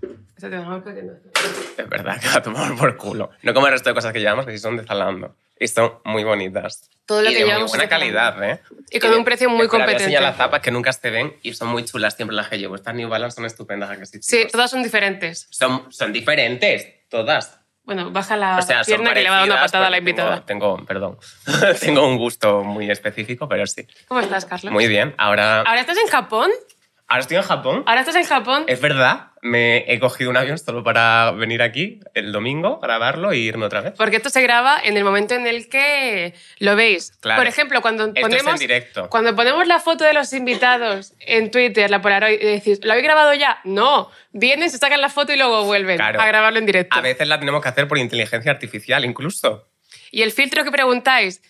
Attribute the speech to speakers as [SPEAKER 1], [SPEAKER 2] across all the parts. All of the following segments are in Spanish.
[SPEAKER 1] no
[SPEAKER 2] Es verdad, que a tomamos por culo. No como el resto de cosas que llevamos, que sí son de Zalando. Y son muy bonitas.
[SPEAKER 1] Todo lo y que de llevamos. buena calidad, ¿eh? Y con un precio muy competente. y las
[SPEAKER 2] zapas que nunca te ven y son muy chulas siempre las que llevo. Estas New Balance son estupendas. ¿a sí,
[SPEAKER 1] todas son diferentes.
[SPEAKER 2] Son, son diferentes, todas.
[SPEAKER 1] Bueno, baja la o sea, pierna que le va a dar una patada a la invitada.
[SPEAKER 2] Tengo, tengo perdón, tengo un gusto muy específico, pero sí.
[SPEAKER 1] ¿Cómo estás, Carlos? Muy
[SPEAKER 2] bien. Ahora. ¿Ahora
[SPEAKER 1] estás en Japón?
[SPEAKER 2] Ahora estoy en Japón.
[SPEAKER 1] ¿Ahora estás en Japón? Es
[SPEAKER 2] verdad me he cogido un avión solo para venir aquí el domingo, grabarlo e irme otra vez.
[SPEAKER 1] Porque esto se graba en el momento en el que lo veis. Por ejemplo, cuando ponemos, cuando ponemos la foto de los invitados en Twitter, la Polaroid, y decís, ¿lo habéis grabado ya? No, vienen, se sacan la foto y luego vuelven a grabarlo
[SPEAKER 2] en directo. A veces la tenemos que hacer por inteligencia artificial incluso.
[SPEAKER 1] Y el filtro que preguntáis,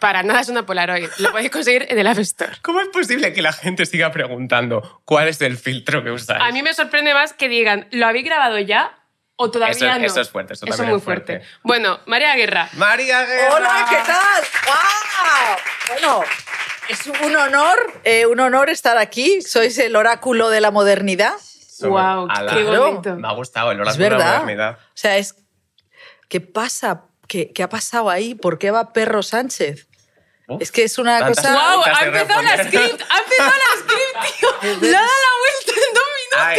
[SPEAKER 1] para nada es una Polaroid. Lo podéis conseguir en el App Store.
[SPEAKER 2] ¿Cómo es posible que la gente siga preguntando cuál es el filtro que usáis? A
[SPEAKER 1] mí me sorprende más que digan, ¿lo habéis grabado ya? ¿O todavía no? Eso es fuerte, eso, es muy fuerte. Bueno, María Guerra. María Guerra. Hola, ¿qué tal?
[SPEAKER 3] ¡Wow! Bueno, es un honor, eh, un honor estar aquí. Sois el oráculo de la modernidad. Wow,
[SPEAKER 2] qué bonito. Me ha gustado el oráculo de la modernidad. O
[SPEAKER 3] sea, es ¿qué pasa? ¿qué, ha pasado ahí? ¿Por qué va Perro Sánchez? Es que es una cosa... ¡Wow! Ha empezado la script, ha empezado la script, tío. Le ha dado la vuelta en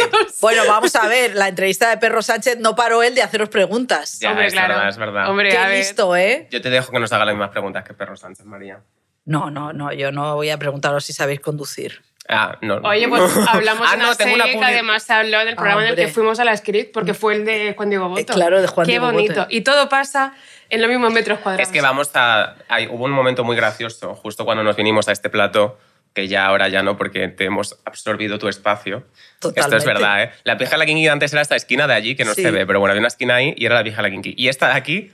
[SPEAKER 3] dos minutos! bueno, vamos a ver, la entrevista de Perro Sánchez no paró él de haceros preguntas. Ya, Hombre, es claro. verdad, es verdad. Hombre, Qué visto, ¿eh?
[SPEAKER 2] Yo te dejo que nos haga las mismas preguntas que Perro Sánchez, María.
[SPEAKER 3] No, no, no, yo no voy a preguntaros si sabéis conducir. Ah, no. Oye, pues hablamos ah, de una no, serie una que además
[SPEAKER 1] se habló del programa en el que fuimos a la Script porque fue el de Juan Diego Boto. Eh, claro, de Juan Qué bonito. Y todo pasa en los mismos metros cuadrados. Es que
[SPEAKER 2] vamos a... hubo un momento muy gracioso justo cuando nos vinimos a este plato que ya ahora ya no, porque te hemos absorbido tu espacio. Totalmente. Esto es verdad, ¿eh? La vieja la Kinky antes era esta esquina de allí, que no se ve, pero bueno, había una esquina ahí y era la vieja la Kinky. Y esta de aquí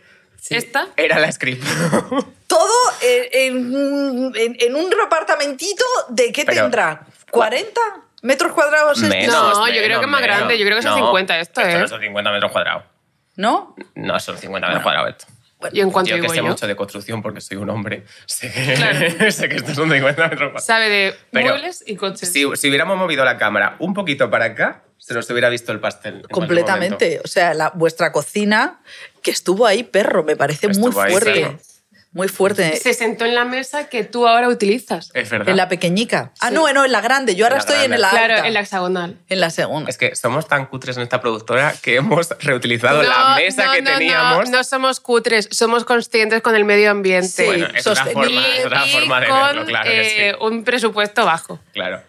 [SPEAKER 3] esta era la script. Todo en, un apartamentito de qué tendrá. ¿40? ¿Metros cuadrados? Este? no, yo creo que es más grande. Yo creo que son 50 esto, esto no ¿eh? son
[SPEAKER 2] 50 metros cuadrados. ¿No? No, son 50 metros cuadrados esto.
[SPEAKER 3] y en cuanto yo que sé mucho
[SPEAKER 2] de construcción porque soy un hombre, sé que, estos son 50 metros cuadrados.
[SPEAKER 3] Sabe de muebles
[SPEAKER 1] y coches. si
[SPEAKER 2] hubiéramos movido la cámara un poquito para acá, se nos hubiera visto el pastel. Completamente.
[SPEAKER 3] O sea, la, vuestra cocina, que estuvo ahí perro, me parece muy fuerte. Muy fuerte. Se
[SPEAKER 1] sentó en la mesa que tú ahora utilizas. Es verdad. En la pequeñica. Ah, no, no, en la grande. Yo ahora estoy en la Claro, en la hexagonal.
[SPEAKER 3] En la segunda. Es que somos
[SPEAKER 2] tan cutres en esta productora que hemos reutilizado la
[SPEAKER 1] mesa que teníamos. No, somos cutres, somos conscientes con el medio ambiente. Sí, bueno, es, una forma, de Un
[SPEAKER 3] presupuesto bajo.
[SPEAKER 2] Claro.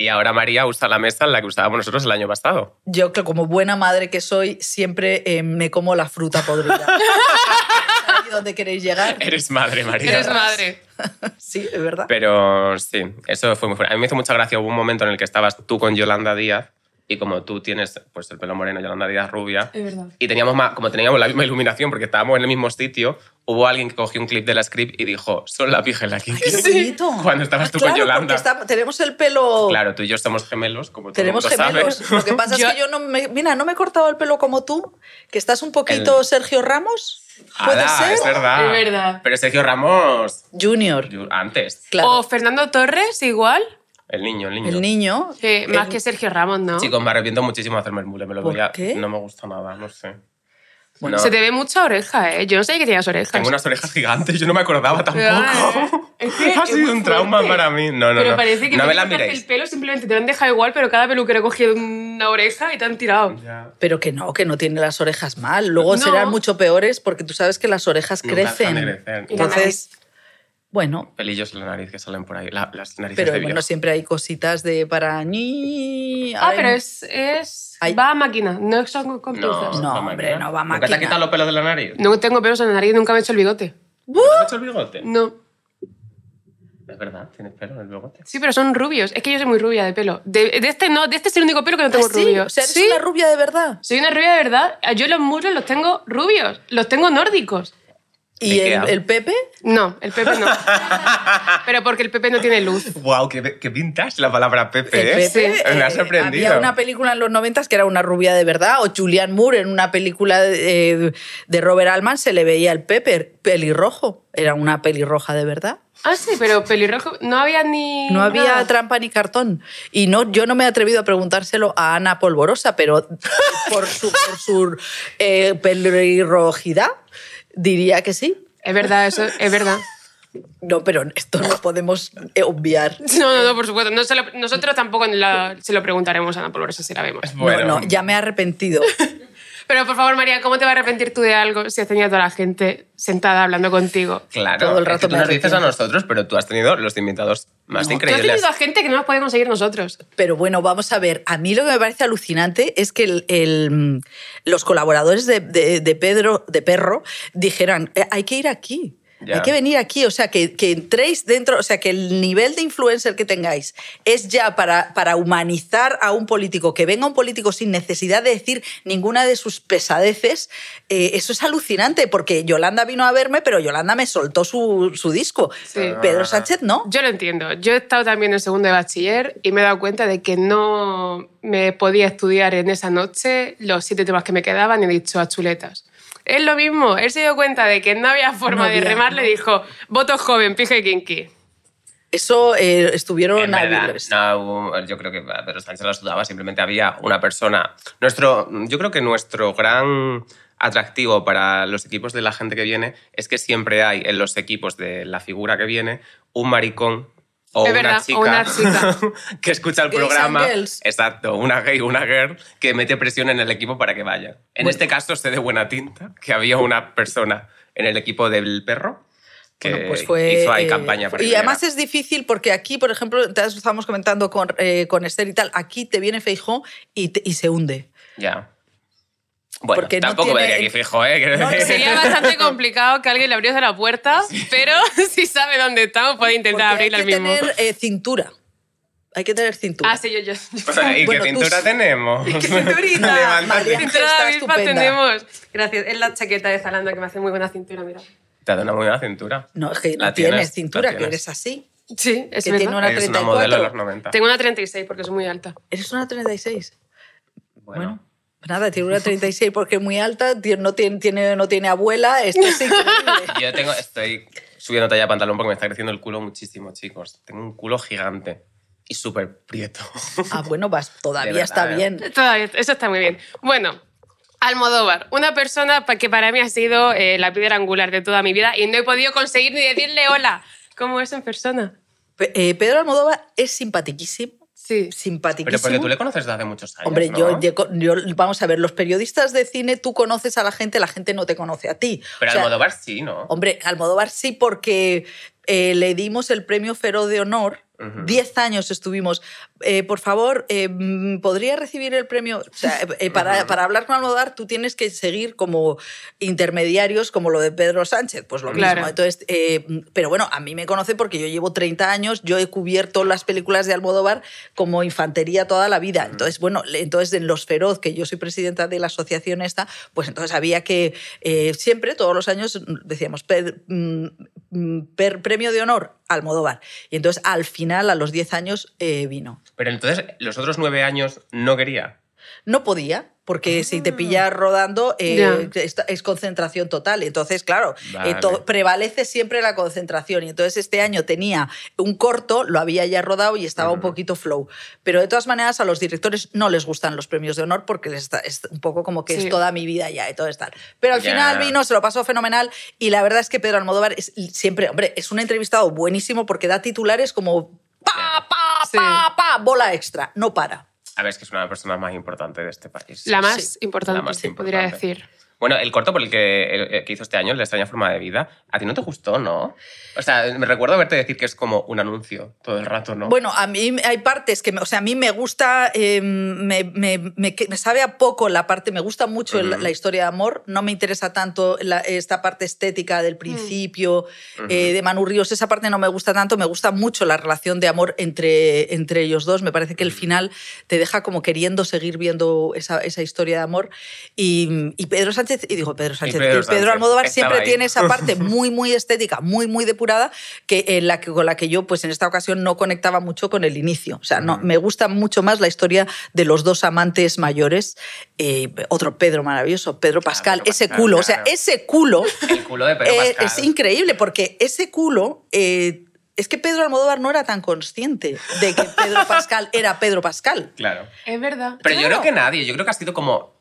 [SPEAKER 2] Y ahora María usa la mesa en la que usábamos nosotros el año pasado.
[SPEAKER 3] Yo, que como buena madre que soy, siempre eh, me como la fruta podrida. dónde queréis llegar? Eres
[SPEAKER 2] madre, María. Eres madre.
[SPEAKER 3] sí, es verdad.
[SPEAKER 2] Pero sí, eso fue muy fuerte. A mí me hizo mucha gracia. Hubo un momento en el que estabas tú con Yolanda Díaz y como tú tienes pues el pelo moreno, y la Díaz rubia, y teníamos como teníamos la misma iluminación porque estábamos en el mismo sitio, hubo alguien que cogió un clip de la script y dijo, son la pija la Sí. Cuando estabas ah, tú con Yolanda.
[SPEAKER 3] tenemos el pelo... Claro,
[SPEAKER 2] tú y yo somos gemelos, como tú Tenemos gemelos. Lo
[SPEAKER 3] que pasa es que yo no me... Mira, no me he cortado el pelo como tú, que estás un poquito Sergio Ramos.
[SPEAKER 2] ¿Puede ser? Es verdad. es verdad. Pero Sergio Ramos... Junior. Antes.
[SPEAKER 3] O Fernando Torres,
[SPEAKER 1] igual.
[SPEAKER 2] El niño, el niño. El
[SPEAKER 1] niño. más que Sergio Ramos, ¿no? Chicos,
[SPEAKER 2] me arrepiento muchísimo de hacerme el mule, me lo ¿Por No me gusta nada, no sé. Se te ve
[SPEAKER 1] mucha oreja, ¿eh? Yo no sé que tenías orejas. Tengo unas
[SPEAKER 2] orejas gigantes, yo no me acordaba tampoco.
[SPEAKER 1] es que ha sido un trauma para
[SPEAKER 2] mí. No, no, pero no. parece que no me la el
[SPEAKER 1] pelo simplemente te han dejado igual, pero cada peluquero cogido una oreja y te han
[SPEAKER 3] tirado. Pero que no, que no tiene las orejas mal. Luego serán mucho peores porque tú sabes que las orejas crecen. crecen. Entonces, bueno.
[SPEAKER 2] Pelillos en la nariz que salen por ahí, las
[SPEAKER 1] narices Pero bueno,
[SPEAKER 3] siempre hay cositas de para Ah, pero es. es... Va a máquina, no son con
[SPEAKER 1] pinzas. No, hombre, no va a máquina. ¿Nunca te has los pelos de la nariz?
[SPEAKER 3] No tengo pelos en la nariz,
[SPEAKER 1] nunca me he hecho el bigote.
[SPEAKER 2] ¿No te has hecho el bigote? No. Es verdad, tienes pelo en el
[SPEAKER 1] bigote. Sí, pero son rubios. Es que yo soy muy rubia de pelo. De, este no, de este es el único pelo que no tengo ¿Ah, sí? rubio. O eres una rubia de verdad. Soy una rubia de verdad. Yo los muros los tengo rubios, los tengo nórdicos.
[SPEAKER 3] ¿Y el, Pepe? No, el Pepe no.
[SPEAKER 1] Pero porque el Pepe no tiene luz.
[SPEAKER 2] ¡Wow! ¡Qué, qué la palabra Pepe! ¿eh? Eh, me ha sorprendido. Había una
[SPEAKER 3] película en los noventas que era una rubia de verdad, o Julian Moore en una película de, eh, Robert Alman se le veía el Pepe, pelirrojo. Era una pelirroja de verdad. Ah, sí, pero pelirrojo
[SPEAKER 1] no había ni...
[SPEAKER 3] No había trampa ni cartón. Y no, yo no me he atrevido a preguntárselo a Ana Polvorosa, pero por su, pelirrojidad Diría que sí. Es verdad, eso es verdad. No, pero esto no podemos eh, obviar.
[SPEAKER 1] No, no, no, por supuesto. nosotros tampoco se lo preguntaremos a Ana Polvorosa si la vemos. Bueno. ya
[SPEAKER 3] me he arrepentido.
[SPEAKER 1] Pero por favor, María, ¿cómo te vas a arrepentir tú de algo si has tenido a la gente
[SPEAKER 3] sentada hablando contigo? Claro, todo el rato. Es tú nos dices a
[SPEAKER 2] nosotros, pero tú has tenido los invitados más increíbles.
[SPEAKER 3] Tú has tenido a gente que no nos puede conseguir nosotros. Pero bueno, vamos a ver. A mí lo que me parece alucinante es que los colaboradores de, Pedro, de Perro, dijeran: eh, hay que ir aquí. Hay que venir aquí, o sea, que, entréis dentro, o sea, que el nivel de influencer que tengáis es ya para, para humanizar a un político, que venga un político sin necesidad de decir ninguna de sus pesadeces, eh, eso es alucinante, porque Yolanda vino a verme, pero Yolanda me soltó su, disco. Pedro ah. Sánchez no.
[SPEAKER 1] Yo lo entiendo. Yo he estado también en segundo de bachiller y me he dado cuenta de que no me podía estudiar en esa noche los siete temas que me quedaban y he dicho a chuletas. Es lo mismo, él se dio cuenta de que no había forma de remar, le dijo, voto joven, pije kinky. Eso eh,
[SPEAKER 2] estuvieron en yo creo que Pedro Sánchez lo dudaba, simplemente había una persona. Nuestro, yo creo que nuestro gran atractivo para los equipos de la gente que viene es que siempre hay en los equipos de la figura que viene un maricón o una chica, una que escucha el programa. Exacto, una gay, una girl que mete presión en el equipo para que vaya. En este caso, sé de buena tinta que había una persona en el equipo del perro que pues hizo ahí eh, campaña. y además
[SPEAKER 3] es difícil porque aquí, por ejemplo, estábamos comentando con, eh, con Esther y tal, aquí te viene Feijó y, y, se hunde.
[SPEAKER 2] Ya. Bueno, Porque tampoco me tiene... vendría aquí fijo, ¿eh? sería bastante
[SPEAKER 1] complicado que alguien le abriese la puerta, pero si sabe dónde estamos puede intentar abrirla al mismo. Hay que tener eh, cintura. Hay que tener cintura. Ah, sí, yo, yo. O sea, ¿y qué cintura tenemos?
[SPEAKER 2] ¿Y qué cinturita? ¿Qué
[SPEAKER 3] cintura de
[SPEAKER 1] tenemos. Gracias. Es la chaqueta de Zalanda que me hace muy buena cintura, mira.
[SPEAKER 2] Te da una muy buena cintura. No, es que no tienes, tienes, cintura, que eres
[SPEAKER 1] así. Sí, es que tiene una modelo de los 90. Tengo
[SPEAKER 3] una 36 porque soy muy alta. ¿Eres una 36? bueno. Nada, tiene una 36 porque es muy alta, no tiene, tiene, no tiene abuela, esto Yo tengo,
[SPEAKER 2] estoy subiendo talla de pantalón porque me está creciendo el culo muchísimo, chicos. Tengo un culo gigante y súper prieto.
[SPEAKER 3] Ah, bueno, vas, todavía está ¿eh? bien. Todavía, eso está muy
[SPEAKER 1] bien. Bueno, Almodóvar, una persona que para mí ha sido eh, la piedra angular de
[SPEAKER 3] toda mi vida y
[SPEAKER 1] no he podido conseguir ni decirle hola. ¿Cómo es en persona?
[SPEAKER 3] Eh, Pedro Almodóvar es simpatiquísimo sí. simpaticísimo. Pero porque tú le conoces desde hace muchos años. Hombre, yo, vamos a ver, los periodistas de cine, tú conoces a la gente, la gente no te conoce a ti. Pero Almodóvar sí, ¿no? Hombre, Almodóvar sí, porque eh, le dimos el premio Fero de Honor Diez años estuvimos. Eh, por favor, eh, mm, ¿podría recibir el premio? Eh, para, para, hablar con Almodóvar tú tienes que seguir como intermediarios, como lo de Pedro Sánchez, pues lo mismo. Entonces, pero bueno, a mí me conoce porque yo llevo 30 años, yo he cubierto las películas de Almodóvar como infantería toda la vida. Entonces, bueno, entonces en Los Feroz, que yo soy presidenta de la asociación esta, pues entonces había que siempre, todos los años, decíamos, Mm, premio de honor Almodóvar. Y entonces al final, a los 10 años, eh, vino.
[SPEAKER 2] Pero entonces, los otros 9 años no quería.
[SPEAKER 3] No podía, porque si te ah. pillas rodando eh, es, concentración total. Entonces, claro, eh, prevalece siempre la concentración. Y entonces este año tenía un corto, lo había ya rodado y estaba un poquito flow. Pero de todas maneras a los directores no les gustan los premios de honor porque es un poco como que es toda mi vida ya y todo tal. Pero al final vino, se lo pasó fenomenal y la verdad es que Pedro Almodóvar es siempre, hombre, es un entrevistado buenísimo porque da titulares como pa, pa, pa, pa, bola extra, no para
[SPEAKER 2] sabes que es una de las personas más importantes de este país. La más
[SPEAKER 3] importante, importante. podría decir.
[SPEAKER 2] Bueno, el corto por el que, eh, hizo este año, La extraña forma de vida, a ti no te gustó, ¿no? O sea, me recuerdo verte decir que es como un anuncio todo el rato, ¿no? Bueno,
[SPEAKER 3] a mí hay partes que, o sea, a mí me gusta, em, me, sabe a poco la parte, me gusta mucho la, historia de amor, no me interesa tanto esta parte estética del mm. principio eh, de Manu Ríos, esa parte no me gusta tanto, me gusta mucho la relación de amor entre, entre ellos dos, me parece que el final te deja como queriendo seguir viendo esa, esa historia de amor y, y Pedro Sánchez y digo Pedro Sánchez. Pedro, Almodóvar siempre tiene esa parte muy, muy estética, muy, muy depurada, que, la que, con la que yo, pues en esta ocasión, no conectaba mucho con el inicio. O sea, no, mm. me gusta mucho más la historia de los dos amantes mayores. Eh, otro Pedro maravilloso, Pedro Pascal, ese culo. O sea, ese culo. El culo de Pedro eh, es increíble, porque ese culo. Eh, es que Pedro Almodóvar no era tan consciente de que Pedro Pascal era Pedro Pascal.
[SPEAKER 2] Claro. Es verdad. Pero yo creo que nadie. Yo creo que ha sido como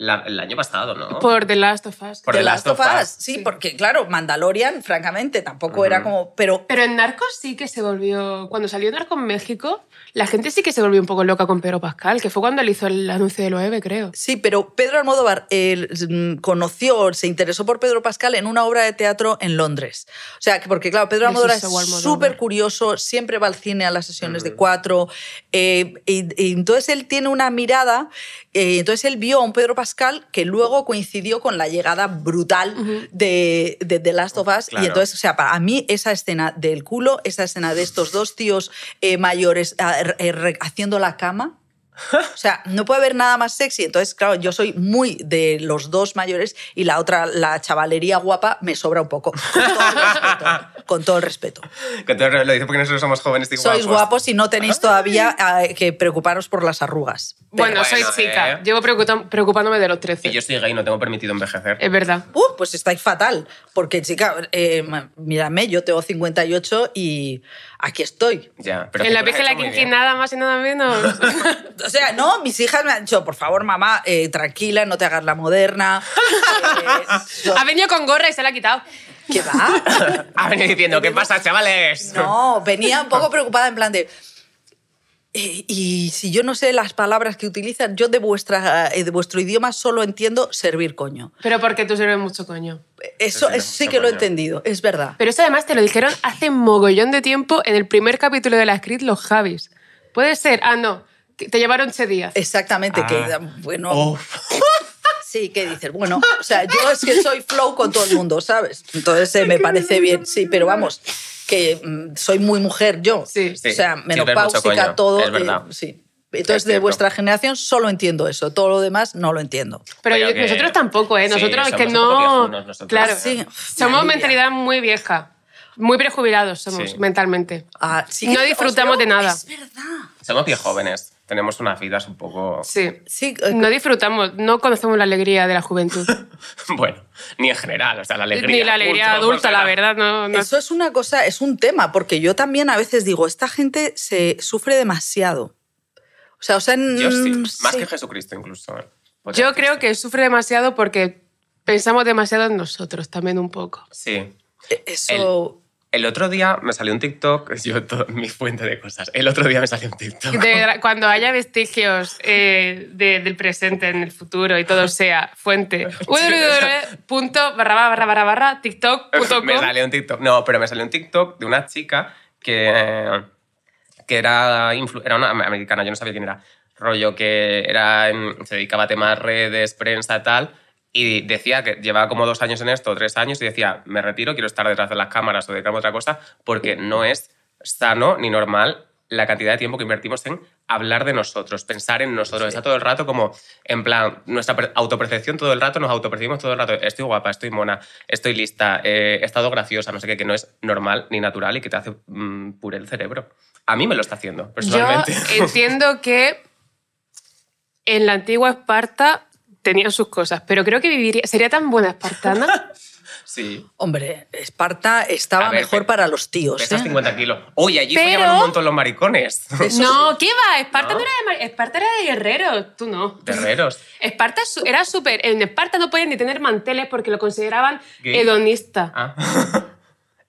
[SPEAKER 2] el año pasado, ¿no? Por
[SPEAKER 3] The Last of Us. Por The, Last, of Us, Sí, porque claro, Mandalorian, francamente, tampoco era como... Pero... pero en Narcos sí que se volvió... Cuando salió
[SPEAKER 1] Narcos en México, la gente sí que se volvió un poco loca con Pedro Pascal, que fue cuando le hizo el anuncio de Loewe, creo.
[SPEAKER 3] Sí, pero Pedro Almodóvar él mm, conoció, se interesó por Pedro Pascal en una obra de teatro en Londres. O sea, porque claro, Pedro Almodóvar es súper curioso, siempre va al cine a las sesiones de cuatro, eh, y, entonces él tiene una mirada, eh, entonces él vio a un Pedro Pascal que luego coincidió con la llegada brutal de, de The Last of Us. Y entonces, o sea, para mí esa escena del culo, esa escena de estos dos tíos eh, mayores eh, haciendo la cama, O sea, no puede haber nada más sexy. Entonces, claro, yo soy muy de los dos mayores y la otra, la chavalería guapa, me sobra un poco. Con todo el respeto.
[SPEAKER 2] Con todo el respeto. lo dice porque nosotros somos jóvenes Sois guapos.
[SPEAKER 3] y no tenéis ah. todavía eh, que preocuparos por las arrugas. Bueno,
[SPEAKER 1] soy chica. ¿eh? Llevo preocupándome de los 13. Y yo soy gay, no tengo permitido envejecer. Es
[SPEAKER 3] verdad. Uh, pues estáis fatal. Porque, chica, eh, mírame, yo tengo 58 y aquí estoy. Ya, en la pija la quinqui
[SPEAKER 1] nada más y nada menos.
[SPEAKER 3] o sea, no, mis hijas me han dicho, por favor, mamá, eh, tranquila, no te hagas la moderna. Eh, ha
[SPEAKER 1] venido con gorra y se la ha quitado. ¿Qué
[SPEAKER 2] va? ha venido diciendo, ¿qué pasa, chavales?
[SPEAKER 3] No, venía un poco preocupada en plan de... Eh, y si yo no sé las palabras que utilizan, yo de, vuestra, de vuestro idioma solo entiendo servir coño. Pero ¿por qué tú sirves mucho coño. Eso, sí que lo he entendido, es verdad.
[SPEAKER 1] Pero eso además te lo dijeron hace mogollón de tiempo en el primer capítulo de la script,
[SPEAKER 3] los Javis. Puede ser, ah, no, te llevaron ese día. Exactamente, que ah. bueno. Sí, que dices, bueno, o sea, yo es que soy flow con todo el mundo, ¿sabes? Entonces eh, me parece bien, sí, pero vamos, que mm, soy muy mujer yo. Sí. O sea, menopáusica, todo. Es eh, sí. Entonces, de vuestra generación solo entiendo eso, todo lo demás no lo entiendo.
[SPEAKER 1] Pero, nosotros tampoco, ¿eh? Nosotros que no... claro, somos mentalidad muy vieja. Muy prejubilados somos mentalmente. Ah, no disfrutamos de nada. Es verdad.
[SPEAKER 2] Somos bien jóvenes. Tenemos unas vidas un poco.
[SPEAKER 1] Sí. sí eh, no disfrutamos,
[SPEAKER 3] no conocemos la alegría de la juventud.
[SPEAKER 2] bueno, ni en general, o sea, la alegría. Ni la alegría
[SPEAKER 1] adulta, la verdad. no, Eso
[SPEAKER 3] es una cosa, es un tema, porque yo también a veces digo, esta gente se sufre demasiado. O sea, mm, más que
[SPEAKER 1] Jesucristo incluso. ¿eh? Yo creo que sufre demasiado porque pensamos demasiado en nosotros también un poco.
[SPEAKER 2] Sí. E-, eso... El, otro día me salió un TikTok, yo mi fuente de cosas. El otro día me salió un TikTok.
[SPEAKER 1] cuando haya vestigios eh, del presente en el futuro y todo sea fuente. punto barra Me
[SPEAKER 2] salió un TikTok. No, pero me salió un TikTok de una chica que que era, era una americana, yo no sabía quién era, rollo que era em, se dedicaba a temas redes, prensa, tal, y decía que llevaba como dos años en esto, tres años, y decía, me retiro, quiero estar detrás de las cámaras o dedicarme otra cosa, porque no es sano ni normal la cantidad de tiempo que invertimos en hablar de nosotros, pensar en nosotros. Está todo el rato como, en plan, nuestra autopercepción todo el rato, nos autopercibimos todo el rato. Estoy guapa, estoy mona, estoy lista, eh, he estado graciosa, no sé qué, que no es normal ni natural y que te hace mmm, el cerebro a mí me lo está haciendo, personalmente. Yo
[SPEAKER 1] entiendo que en la antigua Esparta tenían sus cosas, pero creo que viviría, sería tan buena espartana.
[SPEAKER 3] sí. Hombre, Esparta estaba mejor para los tíos. Pesas 50 ¿eh? kilos. Oye, allí se llevan un montón los
[SPEAKER 2] maricones. no,
[SPEAKER 1] ¿qué va? Esparta no, era de Esparta era de guerreros, tú no. Guerreros. Esparta era súper. En Esparta no podían ni tener manteles porque lo consideraban hedonista.
[SPEAKER 2] Ah.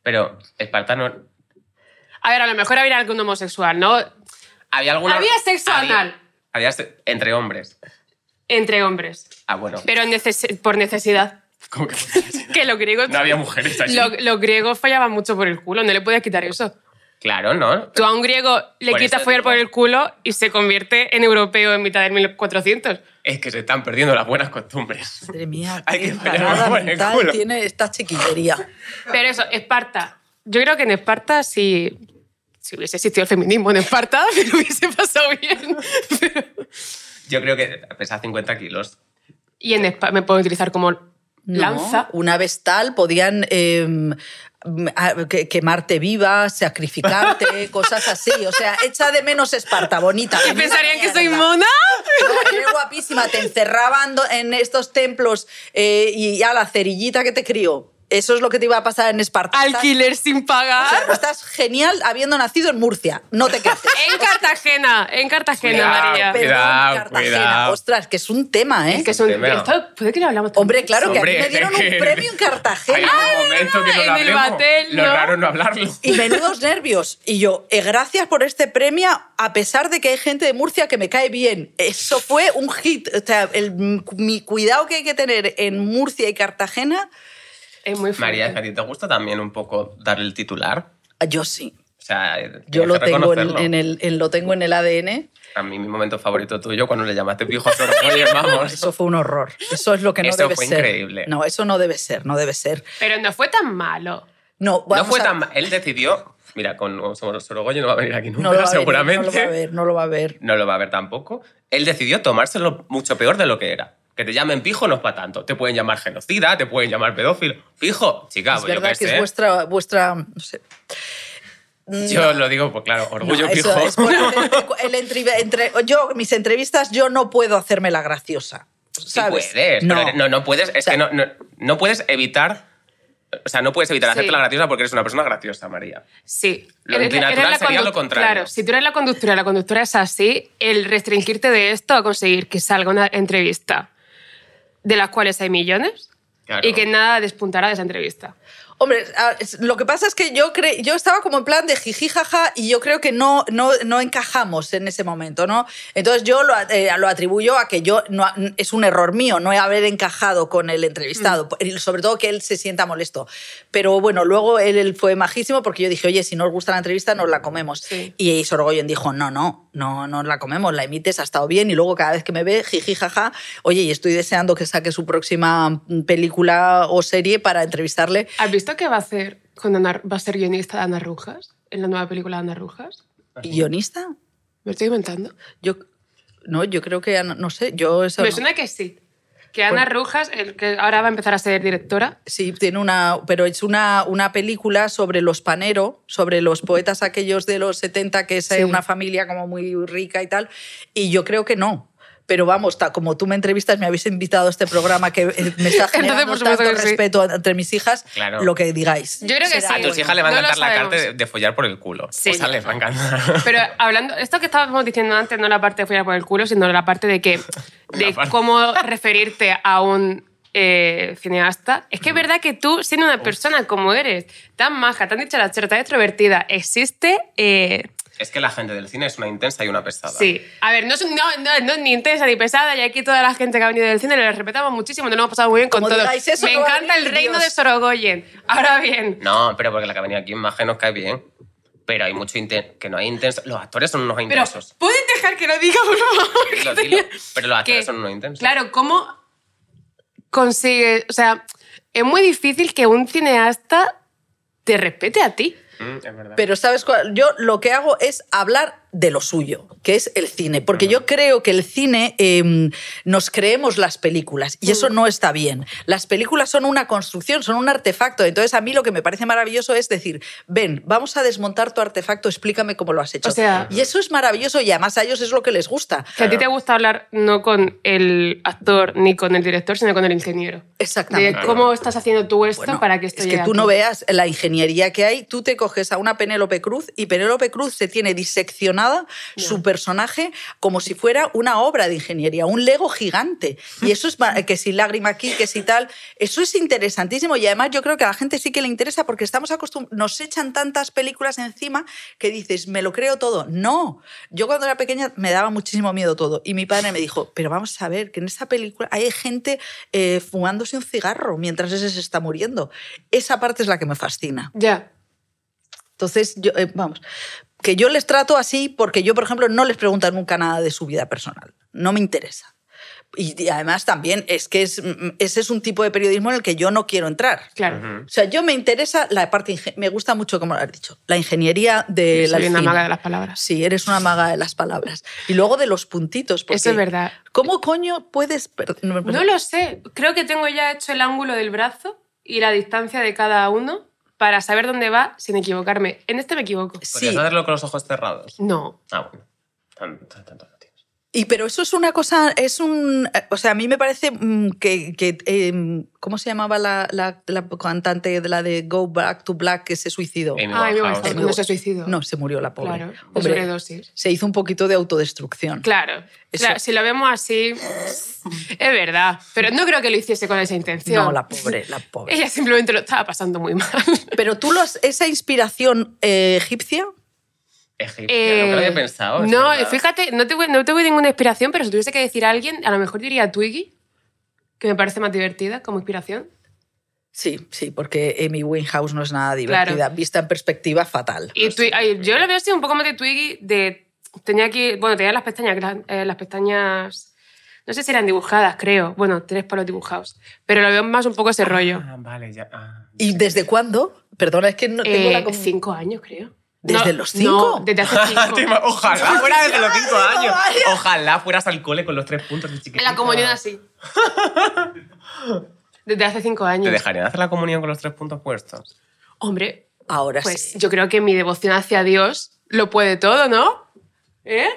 [SPEAKER 2] pero Esparta no
[SPEAKER 1] a ver, a lo mejor había algún homosexual, ¿no?
[SPEAKER 2] Había alguna. Había sexo había, entre hombres.
[SPEAKER 1] Entre hombres. Ah, bueno. Pero por necesidad. ¿Cómo que por que los griegos.
[SPEAKER 2] No había mujeres Los,
[SPEAKER 1] griegos fallaban mucho por el culo, no le podías quitar eso. Claro, ¿no? Tú a un griego le quitas por el culo y se convierte en europeo en mitad del 1400. Es que se están perdiendo las buenas
[SPEAKER 2] costumbres.
[SPEAKER 1] Madre mía, Hay
[SPEAKER 2] que
[SPEAKER 3] tiene esta chiquillería.
[SPEAKER 1] Pero eso, Esparta, yo creo que en Esparta sí si hubiese existido el feminismo
[SPEAKER 3] en Esparta, me lo hubiese pasado bien.
[SPEAKER 2] Yo creo que pesaba 50
[SPEAKER 3] kilos. Y en Esparta me puedo utilizar como lanza. una vestal, podían em, quemarte viva, sacrificarte, cosas así. O sea, echa de menos Esparta, bonita. ¿Y pensarían que soy mona? Qué guapísima, te encerraban en estos templos eh, y a la cerillita que te crió eso es lo que te iba a pasar en Esparta. Alquiler sin pagar. estás genial habiendo nacido en Murcia. No te creas.
[SPEAKER 1] en Cartagena, en Cartagena, María. Pero
[SPEAKER 3] cuidado, Cartagena. Ostras, que es un tema, ¿eh? Es un tema. Puede que lo hablamos Hombre, claro, que a mí me dieron un premio en Cartagena. Hay un momento que no lo hablemos. Batel, Lo raro
[SPEAKER 2] no hablarlo. Y menudos
[SPEAKER 3] nervios. Y yo, eh, gracias por este premio, a pesar de que hay gente de Murcia que me cae bien. Eso fue un hit. O sea, el, mi cuidado que hay que tener en Murcia y Cartagena
[SPEAKER 2] María, ¿a ti te gusta también un poco dar el titular? Ah, yo sí. O sea, eh, yo lo tengo en,
[SPEAKER 3] el, lo tengo en el ADN.
[SPEAKER 2] A mí mi momento favorito tuyo cuando le llamaste sorogoye vamos.
[SPEAKER 3] Eso fue un horror. Eso es lo que no debe ser. Eso fue increíble. No, eso no debe ser, no debe ser.
[SPEAKER 1] Pero no fue tan
[SPEAKER 3] malo. No, fue tan
[SPEAKER 2] malo. Él decidió, mira, con Sorogoyo no va a venir aquí nunca, seguramente. no va a
[SPEAKER 3] ver, no lo va a ver.
[SPEAKER 2] No lo va a ver tampoco. Él decidió tomárselo mucho peor de lo que era. Que te llamen pijo no es para tanto. Te pueden llamar genocida, te pueden llamar pedófilo. Pijo, chica, pues yo que, es
[SPEAKER 3] vuestra, vuestra. No sé. Yo
[SPEAKER 2] lo digo, pues claro, orgullo pijo.
[SPEAKER 3] yo, mis entrevistas, yo no puedo hacerme la graciosa. Sí puedes,
[SPEAKER 2] no. no, puedes, es que no, puedes evitar. O sea, no puedes evitar hacerte la graciosa porque eres una persona graciosa, María.
[SPEAKER 1] Sí. Lo sería lo contrario. Claro, si tú eres la conductora, la conductora es así, el restringirte de esto a conseguir que salga una entrevista de las cuales hay millones, y que nada despuntará de esa entrevista.
[SPEAKER 3] Hombre, lo que pasa es que yo, yo estaba como en plan de jiji jaja y yo creo que no, no, no encajamos en ese momento, ¿no? Entonces yo lo, eh, atribuyo a que yo no, es un error mío no haber encajado con el entrevistado, mm. sobre todo que él se sienta molesto. Pero bueno, luego él, fue majísimo porque yo dije, oye, si no os gusta la entrevista, nos la comemos. Y Sorgoyen dijo, no, no, no no la comemos, la emites, ha estado bien y luego cada vez que me ve, jiji, jaja, oye, y estoy deseando que saque su próxima película o serie para entrevistarle. ¿Has visto que va a hacer con va a ser guionista de Ana Rujas?
[SPEAKER 1] En la nueva película de Ana Rujas.
[SPEAKER 3] ¿Guionista? Me estoy inventando. Yo, no, yo creo que, no sé, yo eso... Me suena que sí. Que Ana Rojas, el que ahora va a empezar a ser directora. Sí, tiene una, pero es una, una película sobre los panero, sobre los poetas aquellos de los 70, que es eh, una familia como muy rica y tal. Y yo creo que no, pero vamos, está como tú me entrevistas, me habéis invitado a este programa que eh, me está generando tanto respeto entre mis hijas, claro. lo que digáis.
[SPEAKER 1] Yo creo que sí. A tus hijas le va a encantar la carta
[SPEAKER 2] de, follar por el culo. Sí. O sea, les va a encantar.
[SPEAKER 1] Pero hablando, esto que estábamos diciendo antes, no la parte de follar por el culo, sino la parte de que, de cómo referirte a un eh, cineasta, es que es mm. verdad que tú, siendo una persona como eres, tan maja, tan la tan extrovertida, existe eh,
[SPEAKER 2] es que la gente del cine es una intensa y una pesada. Sí.
[SPEAKER 1] A ver, no es, ni intensa ni pesada, y aquí toda la gente que ha venido del cine les respetamos muchísimo, nos hemos pasado muy bien con todos. Me encanta el reino de Sorogoyen. Ahora bien.
[SPEAKER 2] No, pero porque la que ha venido aquí más que nos cae bien. Pero hay mucho que no hay intenso. Los actores son unos intensos.
[SPEAKER 1] ¿Puedes dejar que lo diga, por
[SPEAKER 2] favor? Pero los actores son unos
[SPEAKER 1] intensos. Claro, ¿cómo consigue...? O sea, es muy difícil que un cineasta
[SPEAKER 3] te respete a ti. Pero sabes cuál? yo lo que hago es hablar de lo suyo, que es el cine. Porque yo creo que el cine em, nos creemos las películas y eso mm. no está bien. Las películas son una construcción, son un artefacto. Entonces a mí lo que me parece maravilloso es decir, ven, vamos a desmontar tu artefacto, explícame cómo lo has hecho. y eso es maravilloso y además a ellos es lo que les gusta. a ti te
[SPEAKER 1] gusta hablar no con el actor ni con el director, sino con el ingeniero.
[SPEAKER 3] Exactamente. cómo estás haciendo tú esto para que esto Es que tú no veas la ingeniería que hay, tú te coges a una Penélope Cruz y Penélope Cruz se tiene diseccionada su personaje como si fuera una obra de ingeniería, un Lego gigante. Y eso es que si lágrima aquí, que si tal, eso es interesantísimo y además yo creo que a la gente sí que le interesa porque estamos acostumbrados, nos echan tantas películas encima que dices, me lo creo todo. No, yo cuando era pequeña me daba muchísimo miedo todo y mi padre me dijo, pero vamos a ver, que en esa película hay gente eh, fumándose un cigarro mientras ese se está muriendo. Esa parte es la que me fascina. Ya. Entonces, yo, eh, vamos, que yo les trato así porque yo, por ejemplo, no les pregunto nunca nada de su vida personal. No me interesa. Y además también es que es, mm, ese es un tipo de periodismo en el que yo no quiero entrar. Claro. O sea, yo me interesa la parte, me gusta mucho, como lo has dicho, la ingeniería de la... Soy una maga de las palabras. Sí, eres una maga de las palabras. Y luego de los puntitos. Porque Eso es verdad. ¿Cómo coño puedes... No lo
[SPEAKER 1] sé. Creo que tengo ya hecho el ángulo del brazo y la distancia de cada uno para saber dónde va sin equivocarme. En este me equivoco. ¿Podrías
[SPEAKER 2] hacerlo con los ojos cerrados? No, Ah, bueno. Tanto, tanto,
[SPEAKER 3] y pero eso es una cosa, es un, o sea, a mí me parece mm, que, em, ¿cómo se llamaba la, cantante de la de Go Back to Black que se suicidó? Ah, no se suicidó. No, se murió la pobre. Claro, Se hizo un poquito de autodestrucción. Claro,
[SPEAKER 1] si lo vemos así, es verdad. Pero no creo que lo hiciese con esa intención. No, la pobre, la pobre. Ella simplemente lo estaba pasando muy mal.
[SPEAKER 3] Pero tú, los, esa inspiración eh, egipcia,
[SPEAKER 1] eh, no, fíjate, no te, voy, no ninguna inspiración, pero si tuviese que decir a alguien, a lo mejor diría Twiggy, que me parece más divertida como inspiración.
[SPEAKER 3] Sí, sí, porque Amy Winehouse no es nada divertida, vista en perspectiva fatal.
[SPEAKER 1] Y yo lo veo así un poco más de Twiggy, de tenía aquí, bueno, tenía las pestañas, eh, las, pestañas, no sé si eran dibujadas, creo, bueno, tres palos dibujados, pero lo veo más un poco ese ah, rollo. Vale, ya. Ah,
[SPEAKER 3] ¿Y desde cuándo? Perdona, es que no tengo la eh, Cinco años, creo. ¿Desde los cinco? desde hace cinco.
[SPEAKER 2] Ojalá fuera desde los cinco años. Ojalá fueras al cole con los tres puntos de chiquitita. En la comunión
[SPEAKER 1] así. Desde hace cinco años. ¿Te dejarían
[SPEAKER 2] hacer la comunión con los tres puntos puestos?
[SPEAKER 1] Hombre, ahora pues yo creo que mi devoción hacia Dios lo puede todo, ¿no? ¿Eh?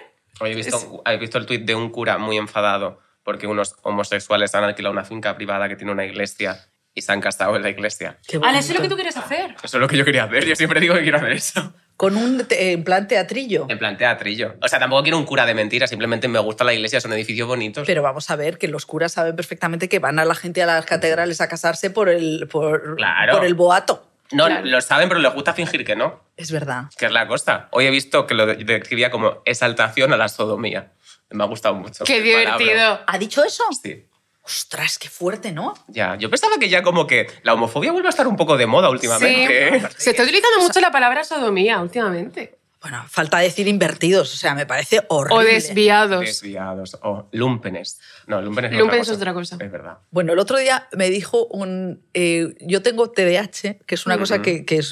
[SPEAKER 2] visto, visto el tuit de un cura muy enfadado porque unos homosexuales han alquilado una finca privada que tiene una iglesia y se han casado en la iglesia?
[SPEAKER 1] Ale, eso es lo que
[SPEAKER 3] tú quieres hacer.
[SPEAKER 2] Eso es lo que yo quería hacer. Yo siempre digo que quiero hacer eso.
[SPEAKER 3] Con un en plan teatrillo.
[SPEAKER 2] En plan teatrillo. O sea, tampoco quiero un cura de mentiras, simplemente me gusta la iglesia, son edificios bonitos. Pero
[SPEAKER 3] vamos a ver que los curas saben perfectamente que van a la gente a las catedrales a casarse por el, por, el boato.
[SPEAKER 2] no, lo saben, pero les gusta fingir que no, Es verdad. que es la costa Hoy he visto que lo describía como exaltación a la sodomía. Me ha gustado mucho. Qué divertido.
[SPEAKER 3] ¿Ha dicho eso? Sí. Ostras, qué fuerte, ¿no?
[SPEAKER 2] Ya, yo pensaba que ya como que la homofobia vuelve a estar un poco de moda últimamente. ¿eh?
[SPEAKER 3] Se está utilizando mucho la palabra sodomía últimamente. Bueno, falta decir invertidos, o sea, me parece horrible. O desviados.
[SPEAKER 2] Desviados, o lumpenes. No, lumpenes, no es otra
[SPEAKER 3] cosa. Es verdad. Bueno, el otro día me dijo un... Eh, yo tengo TDAH, que es una cosa mm. que, que,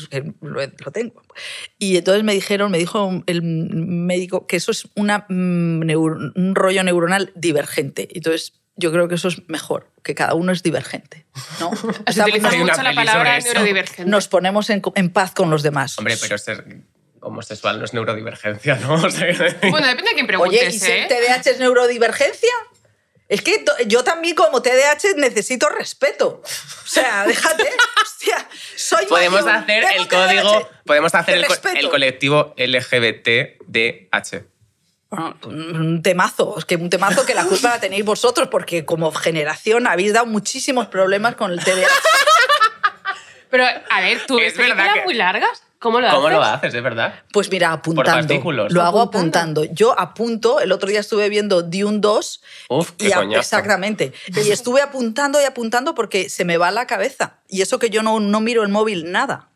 [SPEAKER 3] lo, tengo. Y entonces me dijeron, me dijo el médico que eso es una, mm, un rollo neuronal divergente. Entonces yo creo que eso es mejor, que cada uno es divergente. ¿no? mucho la palabra neurodivergente. Nos ponemos en, paz con los demás. Hombre,
[SPEAKER 2] pero ser este homosexual este no es neurodivergencia, ¿no? bueno,
[SPEAKER 3] depende de quién preguntes. Oye, ¿eh? es neurodivergencia? Es que yo también como TDAH necesito respeto. O sea, déjate. Hostia, soy Podemos hacer
[SPEAKER 2] el código, podemos hacer el, el colectivo LGBTDH
[SPEAKER 3] un temazo, es que un temazo que la culpa la tenéis vosotros, porque como generación habéis dado muchísimos problemas con el TDAH. Pero, a ver, ¿tú ves verdad que... muy largas? ¿Cómo lo ¿Cómo lo haces, es verdad? Pues mira, apuntando. Por lo hago apuntando. Yo apunto, el otro día estuve viendo Dune 2. Uf, qué y Exactamente. Y estuve apuntando y apuntando porque se me va la cabeza. Y eso que yo no, no miro el móvil, nada.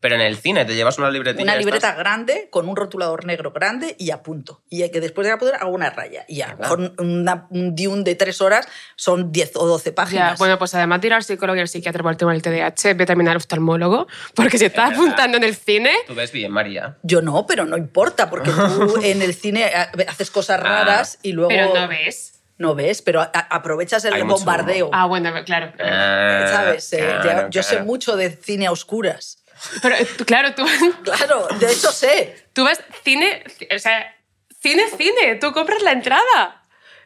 [SPEAKER 2] Pero en el cine te llevas una libretita. Una libreta
[SPEAKER 3] grande con un rotulador negro grande y apunto. Y que después de apuntar hago una raya. Y a con una, un diun de tres horas son 10 o 12 páginas. bueno,
[SPEAKER 1] pues además de ir al psicólogo y al psiquiatra por el tema del TDAH, ve también al oftalmólogo, porque si
[SPEAKER 3] estás apuntando en el cine...
[SPEAKER 2] Tú ves bien, María.
[SPEAKER 3] Yo no, pero no importa, porque tú en el cine eh, haces cosas ah. raras y luego... Pero no ves no ves, pero aprovechas el bombardeo. Ah, bueno, claro. Ah, ¿Sabes? Eh, yo sé mucho de cine a
[SPEAKER 1] oscuras claro, tú... Claro, de hecho sé. Tú vas cine, o sea, cine, cine, tú compras la entrada.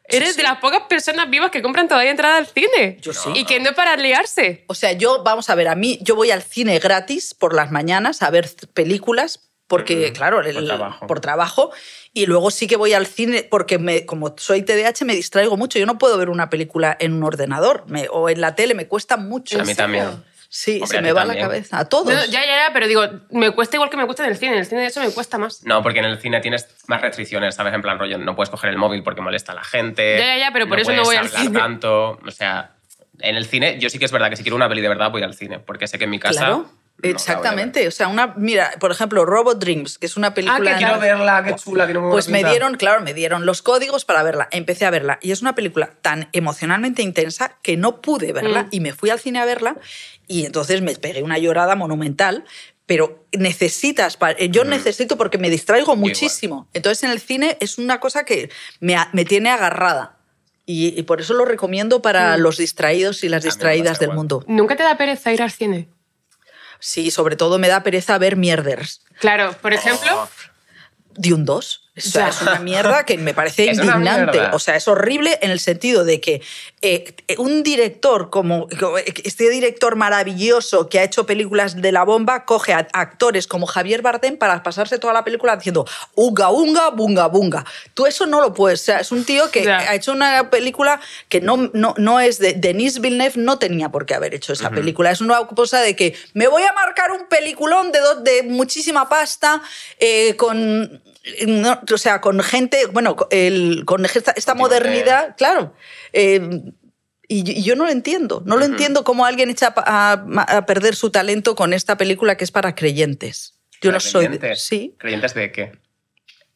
[SPEAKER 1] Eres de las pocas personas vivas que compran todavía
[SPEAKER 3] entrada al cine. Yo sí. Y que no para liarse. O sea, yo, vamos a ver, a mí, yo voy al cine gratis por las mañanas a ver películas porque, claro, por, trabajo. Y luego sí que voy al cine porque, me, como soy TDAH, me distraigo mucho. Yo no puedo ver una película en un ordenador me, o en la tele, me cuesta mucho. A mí también. Sí, se me va la cabeza. A todos. ya, ya, ya, pero digo, me cuesta igual que me cuesta en el cine. En el cine, de hecho, me cuesta más.
[SPEAKER 2] No, porque en el cine tienes más restricciones, ¿sabes? En plan, rollo, no puedes coger el móvil porque molesta a la gente. Ya, ya, ya, pero por eso no voy al cine. tanto. O sea, en el cine, yo sí que es verdad que si quiero una peli de verdad voy al cine, porque sé que en mi casa. Claro.
[SPEAKER 3] Exactamente, o sea, una mira, por ejemplo, Robot Dreams, que es una película. Ah, que quiero verla, qué chula, que no
[SPEAKER 2] me voy Pues me dieron,
[SPEAKER 3] claro, me dieron los códigos para verla. Empecé a verla y es una película tan emocionalmente intensa que no pude verla mm. y me fui al cine a verla y entonces me pegué una llorada monumental, pero necesitas, eh, yo necesito porque me distraigo muchísimo. Entonces en el cine es una cosa que me, tiene agarrada. Y, por eso lo recomiendo para mm. los distraídos y las distraídas del mundo. ¿Nunca te da pereza ir al cine? Sí, sobre todo me da pereza ver mierders. Claro, por ejemplo. Oh. de un 2. O es una mierda que me parece indignante. O sea, es horrible en el sentido de que eh, un director como, este director maravilloso que ha hecho películas de la bomba coge a actores como Javier Bardem para pasarse toda la película diciendo unga, unga, bunga, bunga. Tú eso no lo puedes. O sea, es un tío que ha hecho una película que no, no, es de. Denis Villeneuve no tenía por qué haber hecho esa película. Es una cosa de que me voy a marcar un peliculón de, de muchísima pasta eh, con o sea, con gente, bueno, con esta, modernidad, claro. Eh, y yo no lo entiendo. No lo entiendo cómo alguien echa a, perder su talento con esta película que es para creyentes. Yo no soy.
[SPEAKER 2] sí. ¿Creyentes de qué?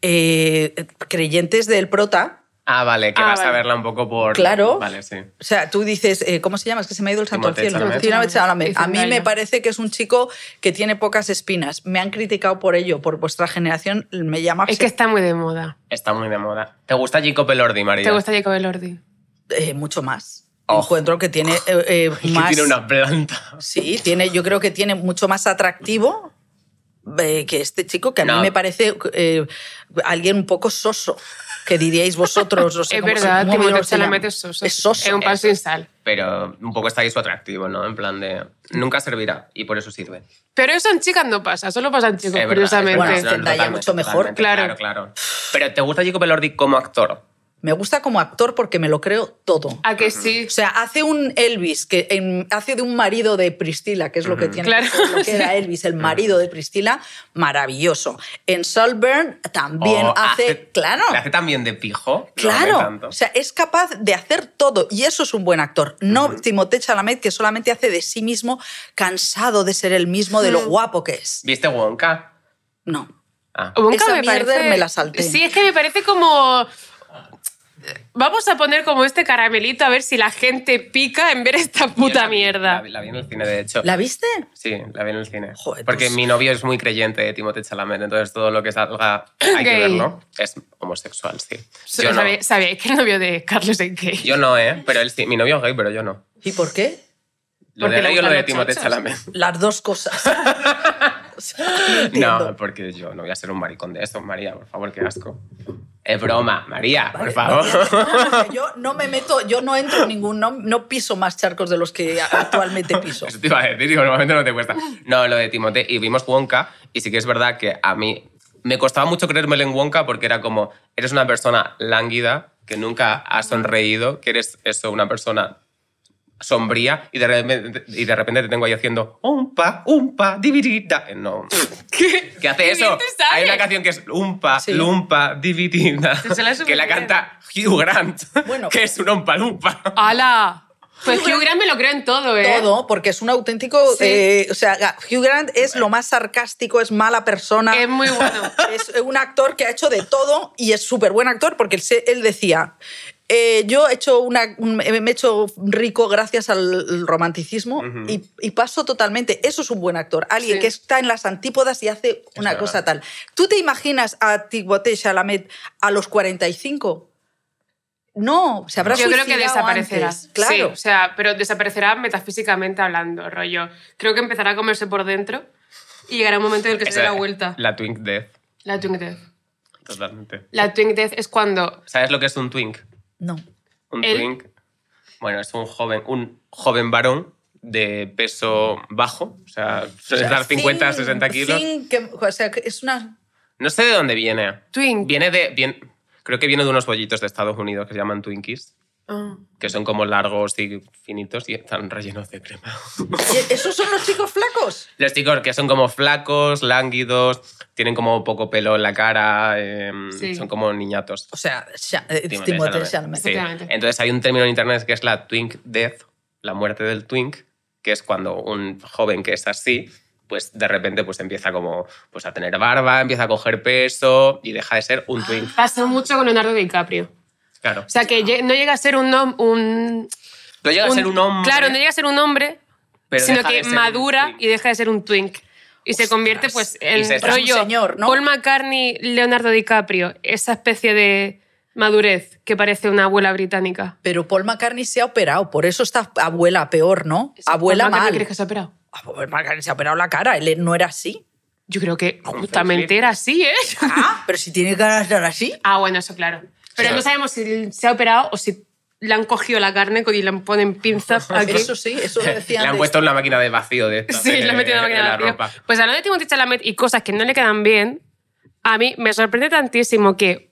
[SPEAKER 3] Eh, creyentes del prota.
[SPEAKER 2] Ah, vale, que ah, vas a verla un poco por... Claro. Vale, sí. O
[SPEAKER 3] sea, tú dices, eh, ¿cómo se llama? Es que se me ha ido el santo al cielo. A mí me parece que es un chico que tiene pocas espinas. Me han criticado por ello, por vuestra generación. Me llama... Es que está muy de moda.
[SPEAKER 2] Está muy de moda. ¿Te gusta Jacob Elordi, María? ¿Te gusta
[SPEAKER 3] Jacob Elordi? Eh, mucho más. Oh. encuentro que tiene eh, más... tiene una planta. Sí, tiene, yo creo que tiene mucho más atractivo que este chico, que a mí me parece alguien un poco soso que diríais vosotros. No sé, es verdad, Timoteo Chalamet es soso. Es soso. Es un pan sin sal.
[SPEAKER 2] Pero un poco está ahí su atractivo, ¿no? En plan de nunca servirá y por eso sirve.
[SPEAKER 1] Pero eso en chicas no pasa, solo pasa en chicos, curiosamente. mucho mejor. Claro. claro,
[SPEAKER 2] claro.
[SPEAKER 3] Pero ¿te gusta Jacob
[SPEAKER 2] Elordi como actor?
[SPEAKER 3] Me gusta como actor porque me lo creo todo. ¿A que sí? O sea, hace un Elvis, que hace de un marido de Priscila, que es lo que tiene claro. era Elvis, el marido de Priscila, maravilloso. En Salburn también oh, hace, claro. Claro.
[SPEAKER 2] Hace también de pijo. Claro. o
[SPEAKER 3] sea, es capaz de hacer todo y eso es un buen actor. No uh Timothée Chalamet, que solamente hace de sí mismo cansado de ser el mismo, de lo mm. guapo que es.
[SPEAKER 2] ¿Viste Wonka? No. Ah.
[SPEAKER 3] Wonka me, la salté. Sí,
[SPEAKER 1] es que me parece como vamos a poner como este caramelito a ver si la gente pica en ver esta puta mierda. La, vi en el
[SPEAKER 2] cine, de hecho. ¿La viste? Sí, la vi en el cine. Porque pues. mi novio es muy creyente de Timothée Chalamet, entonces todo lo que salga hay que verlo. Es homosexual, sí.
[SPEAKER 1] sabía, que el novio de Carlos es gay.
[SPEAKER 2] Yo no, ¿eh? Pero él sí. Mi novio es gay, pero yo no. ¿Y por qué? Lo de gay o lo de Timothée Chalamet.
[SPEAKER 3] Las dos cosas.
[SPEAKER 2] no, porque yo no voy a ser un maricón de eso. María, por favor, qué asco. Es broma, María, por favor.
[SPEAKER 3] yo no me meto, yo no entro en ningún, no, piso más charcos de los que actualmente piso. Eso
[SPEAKER 2] te iba a decir, normalmente no te cuesta. No, lo de Timote, y vimos Wonka, y sí que es verdad que a mí me costaba mucho creérmelo en Wonka porque era como, eres una persona lánguida, que nunca ha sonreído, que eres eso, una persona sombría y de repente, te tengo ahí haciendo umpa, umpa, dividida. Eh, no. ¿Qué? hace eso? Hay una canción que es umpa, lumpa, dividida. Que la canta Hugh Grant, que es un umpa, lumpa.
[SPEAKER 3] ¡Hala! Pues Hugh Grant me lo creo en todo, ¿eh? Todo, porque es un auténtico. Eh, o sea, Hugh Grant es lo más sarcástico, es mala persona. Es muy bueno. Es un actor que ha hecho de todo y es súper buen actor porque él decía: eh, yo he hecho una, me he hecho rico gracias al romanticismo y, paso totalmente. Eso es un buen actor, alguien que está en las antípodas y hace una cosa tal. ¿Tú te imaginas a Tiguate Chalamet a los 45? No, se habrá Yo creo que desaparecerá. claro. o
[SPEAKER 1] sea, pero desaparecerá metafísicamente hablando, rollo. Creo que empezará a comerse por dentro y llegará un momento en el que se dé la vuelta.
[SPEAKER 2] La twink death. La twink death. Totalmente. La
[SPEAKER 1] twink death es cuando...
[SPEAKER 2] ¿Sabes lo que es un twink?
[SPEAKER 1] No. ¿Un twink?
[SPEAKER 2] Bueno, es un joven, un joven varón de peso bajo, o sea, 50, 60 kilos.
[SPEAKER 3] o sea, es una...
[SPEAKER 2] No sé de dónde viene.
[SPEAKER 3] Twink. Viene de...
[SPEAKER 2] bien. creo que viene de unos bollitos de Estados Unidos que se llaman Twinkies. Ah. Que son como largos y finitos y están rellenos de crema.
[SPEAKER 3] ¿E-, ¿Esos son los chicos flacos?
[SPEAKER 2] Los chicos que son como flacos, lánguidos, tienen como poco pelo en la cara, em, son como niñatos. O sea,
[SPEAKER 3] eh, Timothée Chalamet. Sí.
[SPEAKER 2] Entonces hay un término en internet que es la twink death, la muerte del twink, que es cuando un joven que es así pues de repente pues empieza como pues a tener barba, empieza a coger peso y deja de ser un twink.
[SPEAKER 1] Pasó mucho con Leonardo DiCaprio. O sea, que no llega a ser un... hombre. Claro, no llega a ser un hombre, sino que madura y deja de ser un twink. Y se convierte, pues, en rollo señor, Paul McCartney, Leonardo DiCaprio, esa especie de madurez que parece una abuela británica. Pero Paul McCartney se
[SPEAKER 3] ha operado, por eso está abuela peor, ¿no? abuela Paul McCartney crees que se ha operado? Ah, pues Paul McCartney se ha operado la cara, él no era así. Yo creo que justamente era así, ¿eh? Ah, pero si tiene cara de ser así. Ah, bueno, eso claro. Pero no
[SPEAKER 1] sabemos si se ha operado o si le han cogido la carne y le ponen pinzas aquí. Eso sí,
[SPEAKER 3] eso lo decían. le han puesto
[SPEAKER 2] una máquina de vacío de Sí, le han metido la máquina de, vacío. Ropa.
[SPEAKER 1] Pues hablando de Timothy Chalamet y cosas que no le quedan bien, a mí me sorprende tantísimo que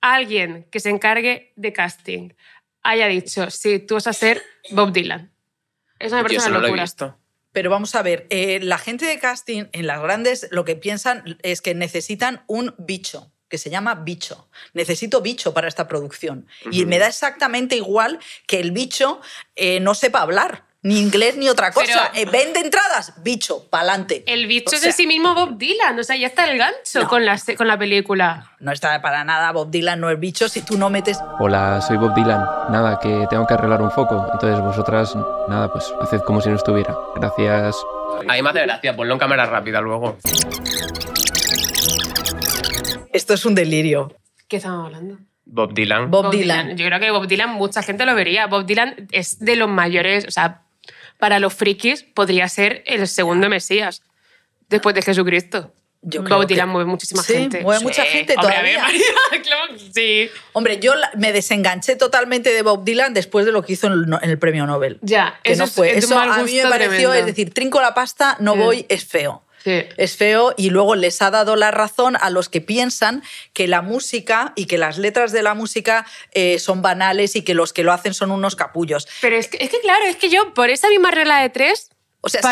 [SPEAKER 1] alguien que se encargue de casting haya dicho, sí, tú
[SPEAKER 3] vas a ser Bob Dylan. Eso me parece una locura. pero vamos a ver, eh, la gente de casting en las grandes lo que piensan es que necesitan un bicho que se llama bicho. Necesito bicho para esta producción. Y me da exactamente igual que el bicho eh, no sepa hablar ni inglés ni otra cosa. Eh, vende entradas, bicho, pa'lante. El bicho es en sí mismo Bob Dylan, o sea, ya está el gancho con, la, con la película. No está para nada Bob Dylan, no es bicho si tú no metes...
[SPEAKER 2] Hola, soy Bob Dylan. Nada, que tengo que arreglar un foco. Entonces vosotras, nada, pues haced como si no estuviera. Gracias. mí me hace gracia, ponlo en cámara rápida luego.
[SPEAKER 3] Esto es un delirio.
[SPEAKER 1] ¿Qué estamos hablando?
[SPEAKER 2] Bob Dylan. Bob, Dylan.
[SPEAKER 1] Yo creo que Bob Dylan mucha gente lo vería. Bob Dylan es de los mayores, o sea, para los frikis podría ser el segundo Mesías
[SPEAKER 3] después de Jesucristo. Yo Bob Dylan mueve muchísima sí, Mueve mucha gente Hombre, todavía. María, sí. Hombre, yo me desenganché totalmente de Bob Dylan después de lo que hizo en el, premio Nobel. Ya, eso, fue. Es, a mí me pareció, es decir, trinco la pasta, no mm. voy, es feo. Es feo y luego les ha dado la razón a los que piensan que la música y que las letras de la música eh, son banales y que los que lo hacen son unos capullos. Pero es que, claro, es que yo por esa misma regla de tres o sea,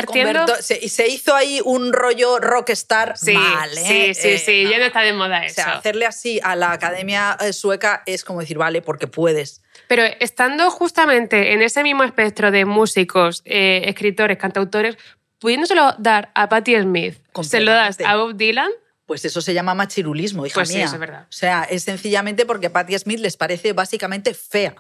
[SPEAKER 3] se, hizo ahí un rollo rockstar sí, ¿eh? Sí, sí, eh, sí, ya no está de moda eso. O sea, hacerle así a la academia sueca es como decir, vale, porque puedes. Pero estando justamente
[SPEAKER 1] en ese mismo espectro de músicos, escritores, cantautores, pudiéndoselo dar
[SPEAKER 3] a Patti Smith, se lo das a Bob Dylan, pues eso se llama machirulismo, hija pues mía. es verdad. O sea, es sencillamente porque a Patti Smith les parece básicamente fea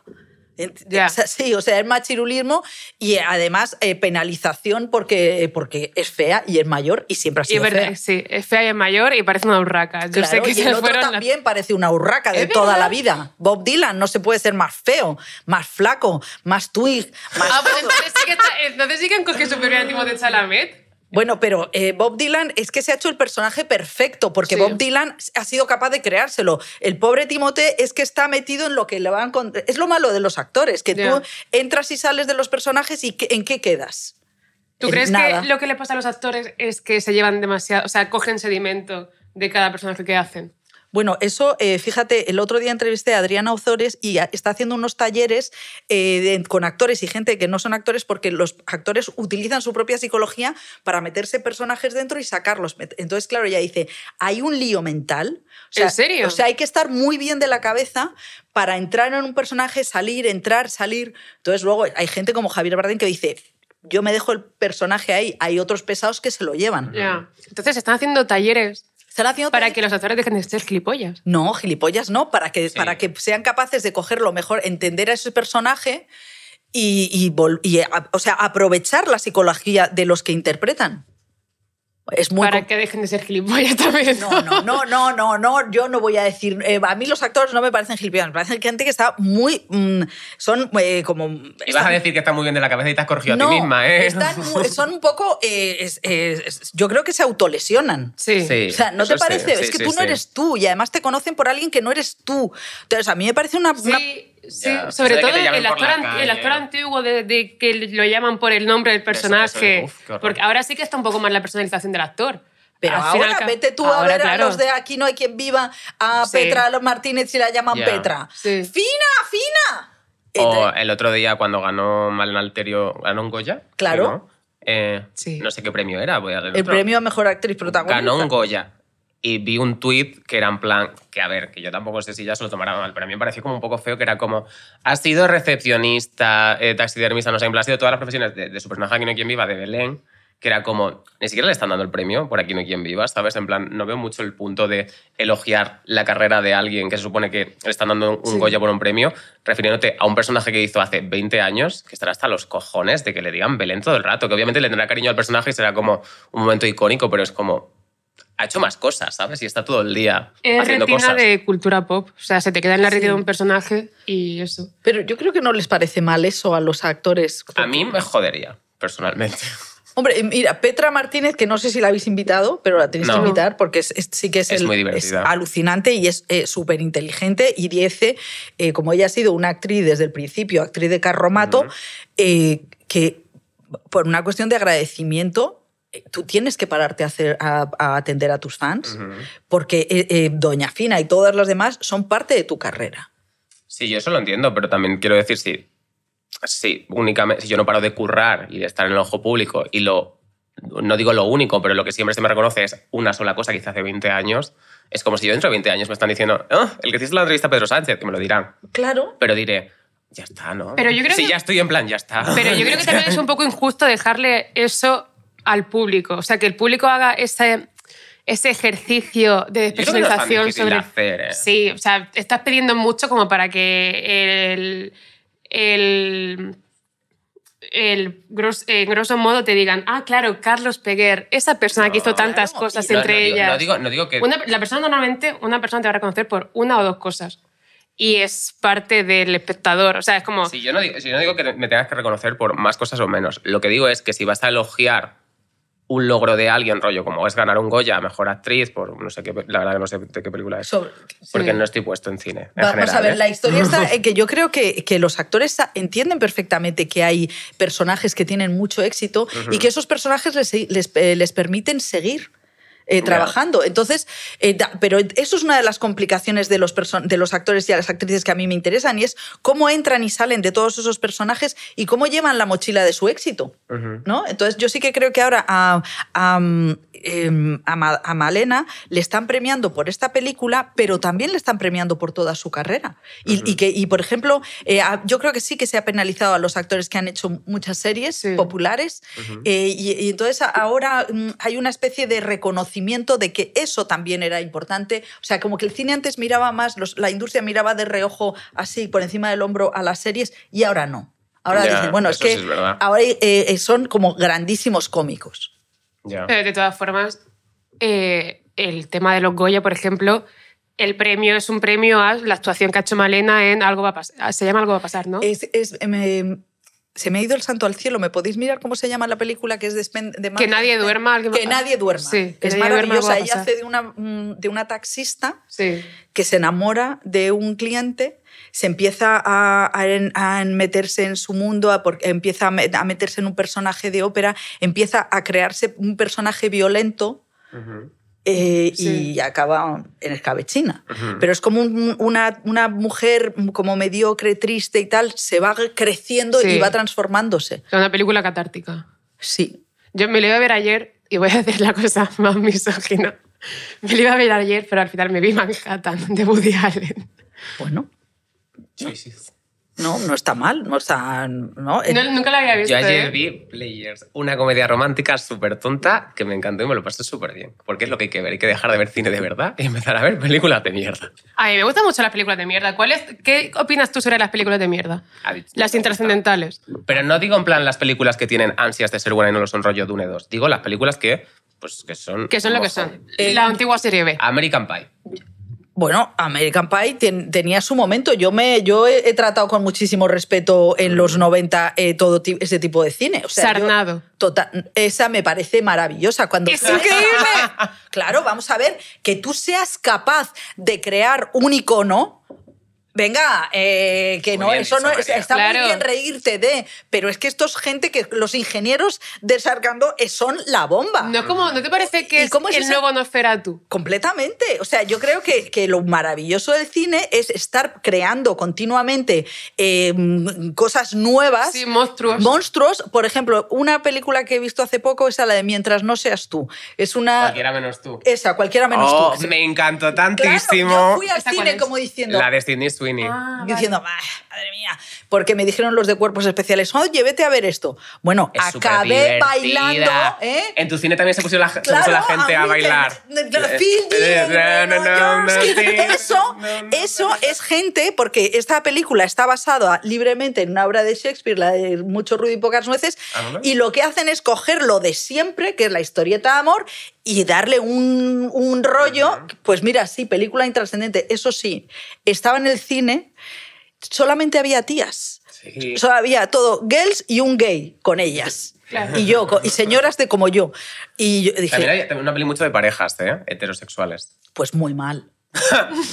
[SPEAKER 3] sí, o sea, es machirulismo y eh, además eh, penalización porque, eh, porque es fea y es mayor y siempre ha sido verdad, Sí, es fea y es mayor y parece una urraca. Yo sé que y también parece una urraca de toda la vida. Bob Dylan no se puede ser más feo, más flaco, más twig, más... Ah, pues
[SPEAKER 1] entonces sí que, que han de Chalamet.
[SPEAKER 3] Bueno, pero eh, Bob Dylan es que se ha hecho el personaje perfecto, porque Bob Dylan ha sido capaz de creárselo. El pobre Timote es que está metido en lo que le van con... Es lo malo de los actores, que tú entras y sales de los personajes y ¿en qué quedas? ¿Tú crees que lo
[SPEAKER 1] que le pasa a los actores es que se llevan demasiado, o sea, cogen sedimento de cada personaje que hacen?
[SPEAKER 3] Bueno, eso, eh, fíjate, el otro día entrevisté a Adriana Ozores y está haciendo unos talleres eh, con actores y gente que no son actores porque los actores utilizan su propia psicología para meterse personajes dentro y sacarlos. Entonces, claro, ella dice, hay un lío mental. O sea, ¿En serio? O sea, hay que estar muy bien de la cabeza para entrar en un personaje, salir, entrar, salir. Entonces, luego hay gente como Javier Bardem que dice, yo me dejo el personaje ahí, hay otros pesados que se lo llevan.
[SPEAKER 1] Entonces están haciendo talleres para que los actores dejen de ser gilipollas.
[SPEAKER 3] No, gilipollas no, para que, para que sean capaces de coger lo mejor, entender a ese personaje y, y, o sea, aprovechar la psicología de los que interpretan. Para que dejen de ser gilipollas también. No, no, no, no, no, yo no voy a decir. Eh, a mí los actores no me parecen gilipollas, me parecen gente que está muy. Mm, son eh, como. vas vas a decir
[SPEAKER 2] que está muy bien de la cabeza y te has corregido no, a ti misma, ¿eh? Están,
[SPEAKER 3] son un poco. Eh, yo creo que se autolesionan. Sí. sí o sea, ¿no te parece? es que tú no eres tú y además te conocen por alguien que no eres tú. Entonces, a mí me parece una. una Sí, sobre todo el actor,
[SPEAKER 1] antiguo de, que lo llaman por el nombre del personaje. porque ahora sí que está un poco más la
[SPEAKER 3] personalización del actor.
[SPEAKER 1] Pero ahora vete tú ahora, a ver a los de
[SPEAKER 3] Aquí no hay quien viva, a Petra a los Martínez si la llaman Petra. ¡Fina, fina!
[SPEAKER 2] O el otro día cuando ganó Malenalterio, Alterio, ganó un Goya. Claro. No? Eh, no sé qué premio era. Voy a el premio
[SPEAKER 3] a Mejor Actriz Protagonista. Ganó un
[SPEAKER 2] Goya y vi un tweet que era en plan, que a ver, que yo tampoco sé si ya se lo tomará mal, pero a mí me pareció como un poco feo que era como, ha sido recepcionista, eh, taxidermista, no sé, en plan, ha sido todas las profesiones de, su personaje Aquí no hay quien viva, de Belén, que era como, ni siquiera le están dando el premio por Aquí no hay quien viva, ¿sabes? En plan, no veo mucho el punto de elogiar la carrera de alguien que se supone que le están dando un Goya por un premio, refiriéndote a un personaje que hizo hace 20 años, que estará hasta los cojones de que le digan Belén todo el rato, que obviamente le tendrá cariño al personaje y será como un momento icónico, pero es como ha hecho más cosas, ¿sabes? Y está todo el día es haciendo retina
[SPEAKER 1] de
[SPEAKER 3] cultura pop. O sea, se te queda en la retina de un personaje y eso. Pero yo creo que no les parece mal eso a los actores.
[SPEAKER 2] A mí me jodería, personalmente.
[SPEAKER 3] Hombre, mira, Petra Martínez, que no sé si la habéis invitado, pero la tenéis que invitar porque sí que es, alucinante y es eh, súper inteligente. Y dice, eh, como ella ha sido una actriz desde el principio, actriz de carromato, eh, que por una cuestión de agradecimiento eh, tú tienes que pararte a, hacer, a, atender a tus fans, porque eh, eh, Doña Fina y todas las demás son parte de tu carrera.
[SPEAKER 2] Sí, yo eso lo entiendo, pero también quiero decir, sí sí únicamente, si yo no paro de currar y de estar en el ojo público y lo, no digo lo único, pero lo que siempre se me reconoce es una sola cosa que hace 20 años, es como si yo dentro de 20 años me están diciendo, ah, el que hiciste la entrevista a Pedro Sánchez, que me lo dirán. Claro. Pero diré, ya está, ¿no? Pero yo ya estoy en plan, ya está. Pero
[SPEAKER 1] yo creo que también es un poco injusto dejarle eso al público. O sea, que el público haga ese, ese ejercicio de despersonalización sobre. ¿eh? Sí, o sea, estás pidiendo mucho como para que el. el eh, grosso modo te digan, ah, claro, Carlos Peguer, esa persona que hizo tantas cosas entre ellas. No digo, que... la persona normalmente, una persona te va a reconocer por una o dos cosas. Y es parte del espectador. O sea, es como... Si si yo no digo que
[SPEAKER 2] me tengas que reconocer por más cosas o menos. Lo que digo es que si vas a elogiar un logro de alguien, rollo, como es ganar un Goya, mejor actriz, por no sé qué, la verdad que no sé de qué película es. porque no estoy puesto en cine. Vamos a ver, ¿eh? la
[SPEAKER 3] historia está en que yo creo que, los actores entienden perfectamente que hay personajes que tienen mucho éxito y que esos personajes les, les eh, permiten seguir.
[SPEAKER 1] Eh, trabajando.
[SPEAKER 3] Entonces, eh, pero eso es una de las complicaciones de los, de los actores y a las actrices que a mí me interesan y es cómo entran y salen de todos esos personajes y cómo llevan la mochila de su éxito. ¿no? Entonces, yo sí que creo que ahora a, a, mm, em, a, Malena le están premiando por esta película, pero también le están premiando por toda su carrera. Y, que, y por ejemplo, eh, yo creo que sí que se ha penalizado a los actores que han hecho muchas series populares y, entonces ahora mm, hay una especie de reconocimiento de que eso también era importante. O sea, como que el cine antes miraba más, la industria miraba de reojo así por encima del hombro a las series y ahora no. Ahora dicen, bueno, es que ahora eh, eh, son como grandísimos cómicos.
[SPEAKER 1] de todas formas, eh, el tema de los Goya, por ejemplo, el premio es un premio a la actuación que ha hecho Malena en Algo va a pasar. Se llama Algo va a pasar, ¿no? Es, es, em, em,
[SPEAKER 3] se me ha ido el santo al cielo. ¿Me podéis mirar cómo se llama la película que es de, Que nadie duerma. Que, nadie duerma. Sí, es maravillosa. Ella hace de una, mm, de una taxista que se enamora de un cliente se empieza a, meterse en su mundo, empieza a, meterse en un personaje de ópera, empieza a crearse un personaje violento eh, y acaba en escabechina. Pero es como una, una, mujer como mediocre, triste y tal, se va creciendo y va transformándose.
[SPEAKER 1] Es una película catártica. Sí.
[SPEAKER 3] Yo me la iba a ver ayer y voy a hacer la cosa más misógina.
[SPEAKER 1] Me la iba a ver ayer, pero al final me vi Manhattan de Woody Allen. Bueno.
[SPEAKER 3] sí. No, no está mal, no está... Eh,
[SPEAKER 2] nunca
[SPEAKER 1] la había visto. Yo ayer ¿eh? vi Players,
[SPEAKER 2] una comedia romántica súper tonta que me encantó y me lo pasé súper bien. Porque es lo que hay que ver, hay que dejar de ver cine de verdad y empezar a ver películas de mierda.
[SPEAKER 1] A mí me gustan mucho las películas de mierda. ¿Qué opinas tú sobre las películas de mierda? Las intrascendentales.
[SPEAKER 2] Pero no digo en plan las películas que tienen ansias de ser buenas y no lo son rollo Dune 2. Digo las películas que, pues, que son... Que son lo que son. son. La antigua serie B. American Pie
[SPEAKER 3] bueno, American Pie tenía su momento. Yo, me, yo he, tratado con muchísimo respeto en los 90 mm. eh, todo ese tipo de cine. O sea, Sarnado. total, esa me parece maravillosa. Cuando ¡Es increíble! Claro, vamos a ver, que tú seas capaz de crear un icono venga, eh, que no, eso no está muy bien reírte de, pero es que estos gente que los ingenieros de eh, son la bomba. No, ¿no te parece que es, cómo es el Completamente. O sea, yo creo que, que, lo maravilloso del cine es estar creando continuamente eh, cosas nuevas. Sí, monstruos. Monstruos. Por ejemplo, una película que he visto hace poco es la de Mientras no seas tú. Es una... Cualquiera menos tú. Esa, cualquiera menos tú. Oh,
[SPEAKER 2] me encantó tantísimo. fui al cine como
[SPEAKER 3] diciendo... La de Sidney Ah, diciendo, madre mía, porque me dijeron los de cuerpos especiales, oye, a ver esto. Bueno, acabé bailando. ¿eh? En
[SPEAKER 2] tu cine también se puso la, gente a, bailar.
[SPEAKER 3] Eso, eso es gente, porque esta película está basada libremente en una obra de Shakespeare, la de mucho Rudy y pocas nueces, ah, y lo que hacen es coger lo de siempre, que es la historieta de amor, y darle un, un rollo, pues mira, sí, película intrascendente. Eso sí, estaba en el cine, solamente había tías. Sí. Solo había todo girls y un gay con ellas. Y yo, y señoras de como yo. Y yo dije. También
[SPEAKER 2] hay, una peli mucho de parejas, ¿eh? Heterosexuales.
[SPEAKER 3] Pues muy mal.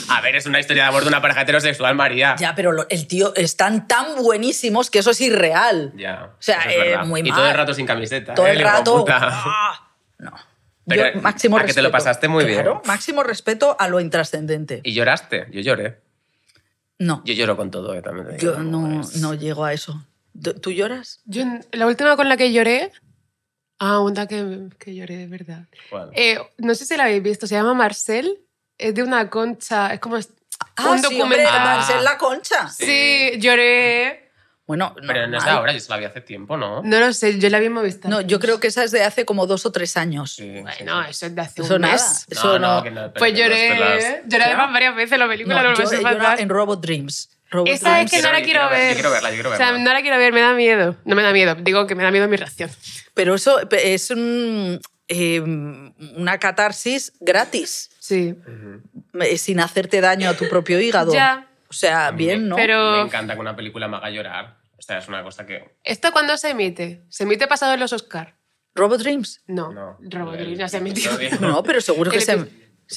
[SPEAKER 2] a ver, es una historia de amor de una pareja heterosexual, María.
[SPEAKER 3] Ya, pero el tío están tan buenísimos que eso es irreal. Ya. O sea, eh, muy mal. Y todo el
[SPEAKER 2] rato sin camiseta. Todo ¿eh? el rato. ¡ah! No máximo que te lo pasaste muy bien.
[SPEAKER 3] Máximo respeto a lo intrascendente.
[SPEAKER 2] Y lloraste, yo lloré. No. Yo lloro con todo, eh, también. yo
[SPEAKER 3] no, no llego a eso. ¿Tú lloras?
[SPEAKER 1] Yo, la última con la que lloré. Ah, una que, que lloré de verdad. Eh, no sé si la habéis visto, se llama Marcel. Es de una concha, es como ah, un sí, documental.
[SPEAKER 3] Marcel la concha. sí lloré pero no es de ahora,
[SPEAKER 2] yo la vi hace tiempo, ¿no? No
[SPEAKER 3] lo sé, yo la vi en No, yo creo que esa es de hace como dos o tres años. No,
[SPEAKER 1] bueno, eso es de hace eso un mes. No, eso no. pues lloré. ¿eh? Lloré además varias veces la película. No, lo yo, en
[SPEAKER 3] Robot Dreams. esa es que no la quiero, ver. Yo quiero verla, yo quiero verla. O sea,
[SPEAKER 1] no la quiero ver, me da
[SPEAKER 3] miedo. No me da miedo, digo que me da miedo mi reacción. Pero eso es em, una catarsis gratis. Sí. Eh, sin hacerte daño a tu propio hígado. ya. O sea, bien, ¿no? Me
[SPEAKER 2] encanta que una película me haga llorar. Esta es una cosa que.
[SPEAKER 1] ¿Esto cuándo se emite? ¿Se emite pasado los Oscars? ¿Robot Dreams? No. no Dreams ya se emitió. No,
[SPEAKER 3] pero seguro que se,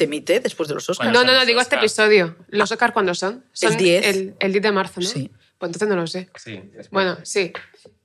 [SPEAKER 3] emite después de los Oscars. No, no, no, digo este
[SPEAKER 1] episodio. ¿Los Oscars cuándo son? son el 10. El, 10 de marzo, ¿no? Sí. Pues entonces no lo sé. Sí. Bueno, sí.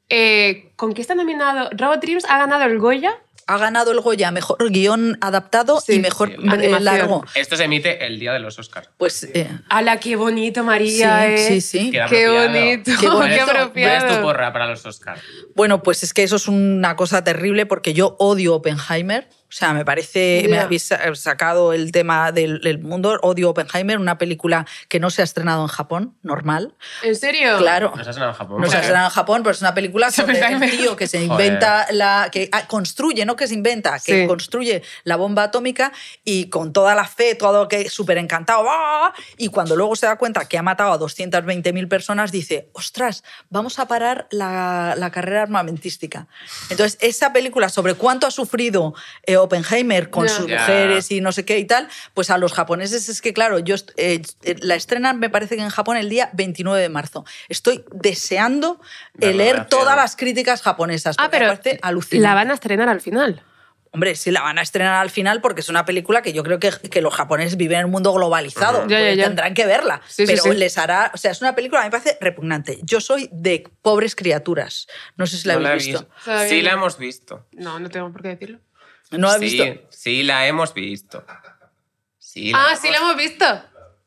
[SPEAKER 3] Eh, ¿Con qué está nominado? ¿Robot Dreams ha ganado el Goya? ha ganado el Goya mejor guión adaptado y mejor eh, largo.
[SPEAKER 2] Esto se emite el día de los Oscars.
[SPEAKER 3] Pues, eh, ¡Hala, qué bonito, María! Sí, eh! Qué, bonito, qué apropiado. tu
[SPEAKER 2] porra para
[SPEAKER 1] los Oscars?
[SPEAKER 3] Bueno, pues es que eso es una cosa terrible porque yo odio Oppenheimer. O sea, me parece, me habéis sacado el tema del, mundo. Odio Oppenheimer, una película que no se ha estrenado en Japón, normal. ¿En serio? Claro. No se ha
[SPEAKER 1] estrenado en Japón. No se ha estrenado en
[SPEAKER 3] Japón, pero es una película sobre un tío que se inventa la. que ah, construye, no que se inventa, que construye la bomba atómica y con toda la fe, todo que súper encantado. ¡ah! Y cuando luego se da cuenta que ha matado a 220.000 personas, dice: ostras, vamos a parar la, la, carrera armamentística. Entonces, esa película sobre cuánto ha sufrido. Eh, Oppenheimer con sus mujeres y no sé qué y tal, pues a los japoneses es que, claro, yo eh, eh, la estrenan, me parece que en Japón el día 29 de marzo. Estoy deseando leer todas las críticas japonesas. Ah, pero alucinante. la van a estrenar al final. Hombre, sí la van a estrenar al final porque es una película que yo creo que, los japoneses viven en un mundo globalizado. Pues tendrán que verla. pero les hará. O sea, es una película, a mí me parece repugnante. Yo soy de pobres criaturas. No sé si la habéis visto.
[SPEAKER 2] Sí, la hemos visto. No, no tengo por
[SPEAKER 1] qué decirlo.
[SPEAKER 3] ¿No ha visto?
[SPEAKER 2] Sí, la hemos visto. Sí,
[SPEAKER 3] ah, sí la hemos visto.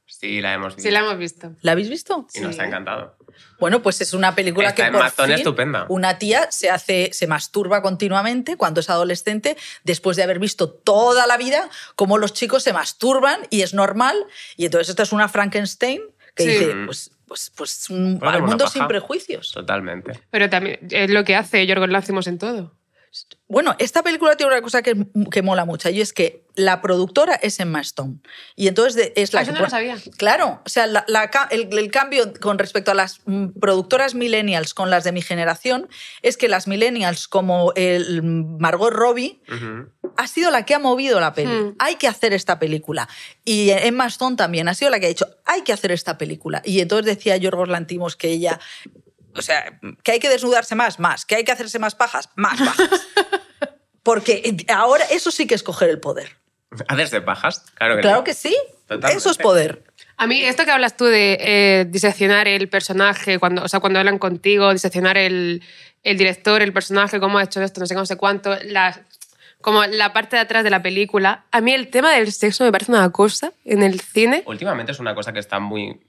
[SPEAKER 2] Sí, la hemos visto. Sí, la hemos
[SPEAKER 3] visto. ¿La habéis visto? Y nos ha encantado. Bueno, pues es una película que por fin, estupenda. una tía se hace se masturba continuamente cuando es adolescente después de haber visto toda la vida cómo los chicos se masturban y es normal y entonces esta es una Frankenstein que dice, pues, pues, pues al mundo sin prejuicios.
[SPEAKER 2] Totalmente.
[SPEAKER 3] Pero también es lo que hace Yorgos Lácimos en todo. Bueno, esta película tiene una cosa que, que mola mucho y es que la productora es Emma Stone. Y entonces es la... yo ah, no lo sabía. Claro, o sea, el, cambio con respecto a las mm, productoras millennials con las de mi generación es que las millennials como el Margot Robbie ha sido la que ha movido la peli. Hmm. Hay que hacer esta película. Y Emma Stone también ha sido la que ha dicho, hay que hacer esta película. Y entonces decía Yorgos Lantimos que ella o sea, que hay que desnudarse más, más, que hay que hacerse más pajas, más pajas. Porque ahora eso sí que es coger el poder.
[SPEAKER 2] ¿Hacerse pajas? Claro que, claro que sí. Eso es
[SPEAKER 3] poder. A mí,
[SPEAKER 1] esto que hablas tú de eh, diseccionar el personaje, cuando, o sea, cuando hablan contigo, diseccionar el, director, el personaje, cómo ha hecho esto, no sé, no sé cuánto, la, como la parte de atrás de la película. A mí el tema del sexo me parece una cosa en el cine.
[SPEAKER 2] Últimamente es una cosa que está muy...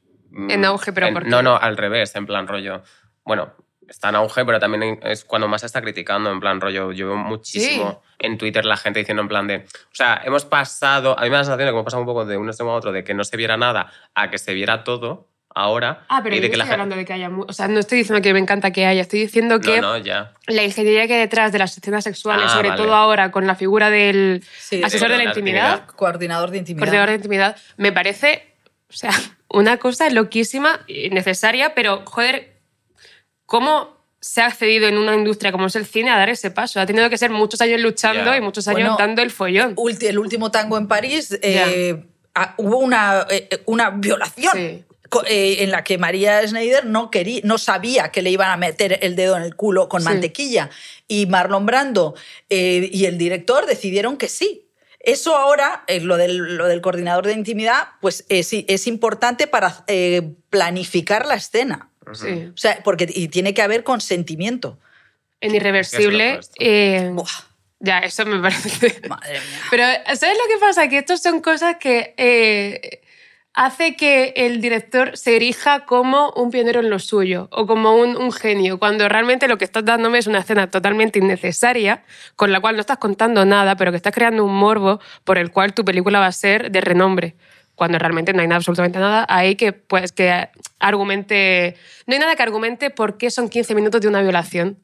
[SPEAKER 2] En auge, pero mm, No, no, al revés, en plan rollo bueno, está en auge, pero también es cuando más se está criticando, en plan rollo. Yo veo muchísimo en Twitter la gente diciendo en plan de. O sea, hemos pasado. A mí me da la sensación de que hemos pasado un poco de un extremo a otro, de que no se viera nada a que se viera todo ahora. Ah, pero y yo estoy hablando
[SPEAKER 1] de que haya. O sea, no estoy diciendo que me encanta que haya, estoy diciendo que. No, ya. La ingeniería que hay detrás de las escenas sexuales, ah, sobre todo ahora con la figura del asesor de, la, intimidad, Coordinador de intimidad. Coordinador de intimidad, me parece. O sea, una cosa loquísima, y necesaria, pero joder, ¿Cómo se ha accedido en una industria como es el cine a dar ese paso. Ha tenido que ser muchos
[SPEAKER 3] años luchando y muchos años dando el follón. El último tango en París eh, hubo una, eh, eh, una violación. en la que María Schneider no, quería, no sabía que le iban a meter el dedo en el culo con mantequilla. Y Marlon Brando y el director decidieron que sí, eso ahora, lo, del, lo, del, coordinador de intimidad, pues es, es importante para planificar la escena. Sí. sea, porque y tiene que haber consentimiento. En irreversible.
[SPEAKER 1] Eh, ya, eso me parece. Madre Pero, ¿sabes lo que pasa? Que estas son cosas que eh, hace que el director se erija como un pionero en lo suyo o como un, un, genio, cuando realmente lo que estás dándome es una escena totalmente innecesaria, con la cual no estás contando nada, pero que estás creando un morbo por el cual tu película va a ser de renombre cuando realmente no hay nada, absolutamente nada ahí que, pues, que argumente... No hay nada que argumente por qué son 15 minutos de una
[SPEAKER 3] violación.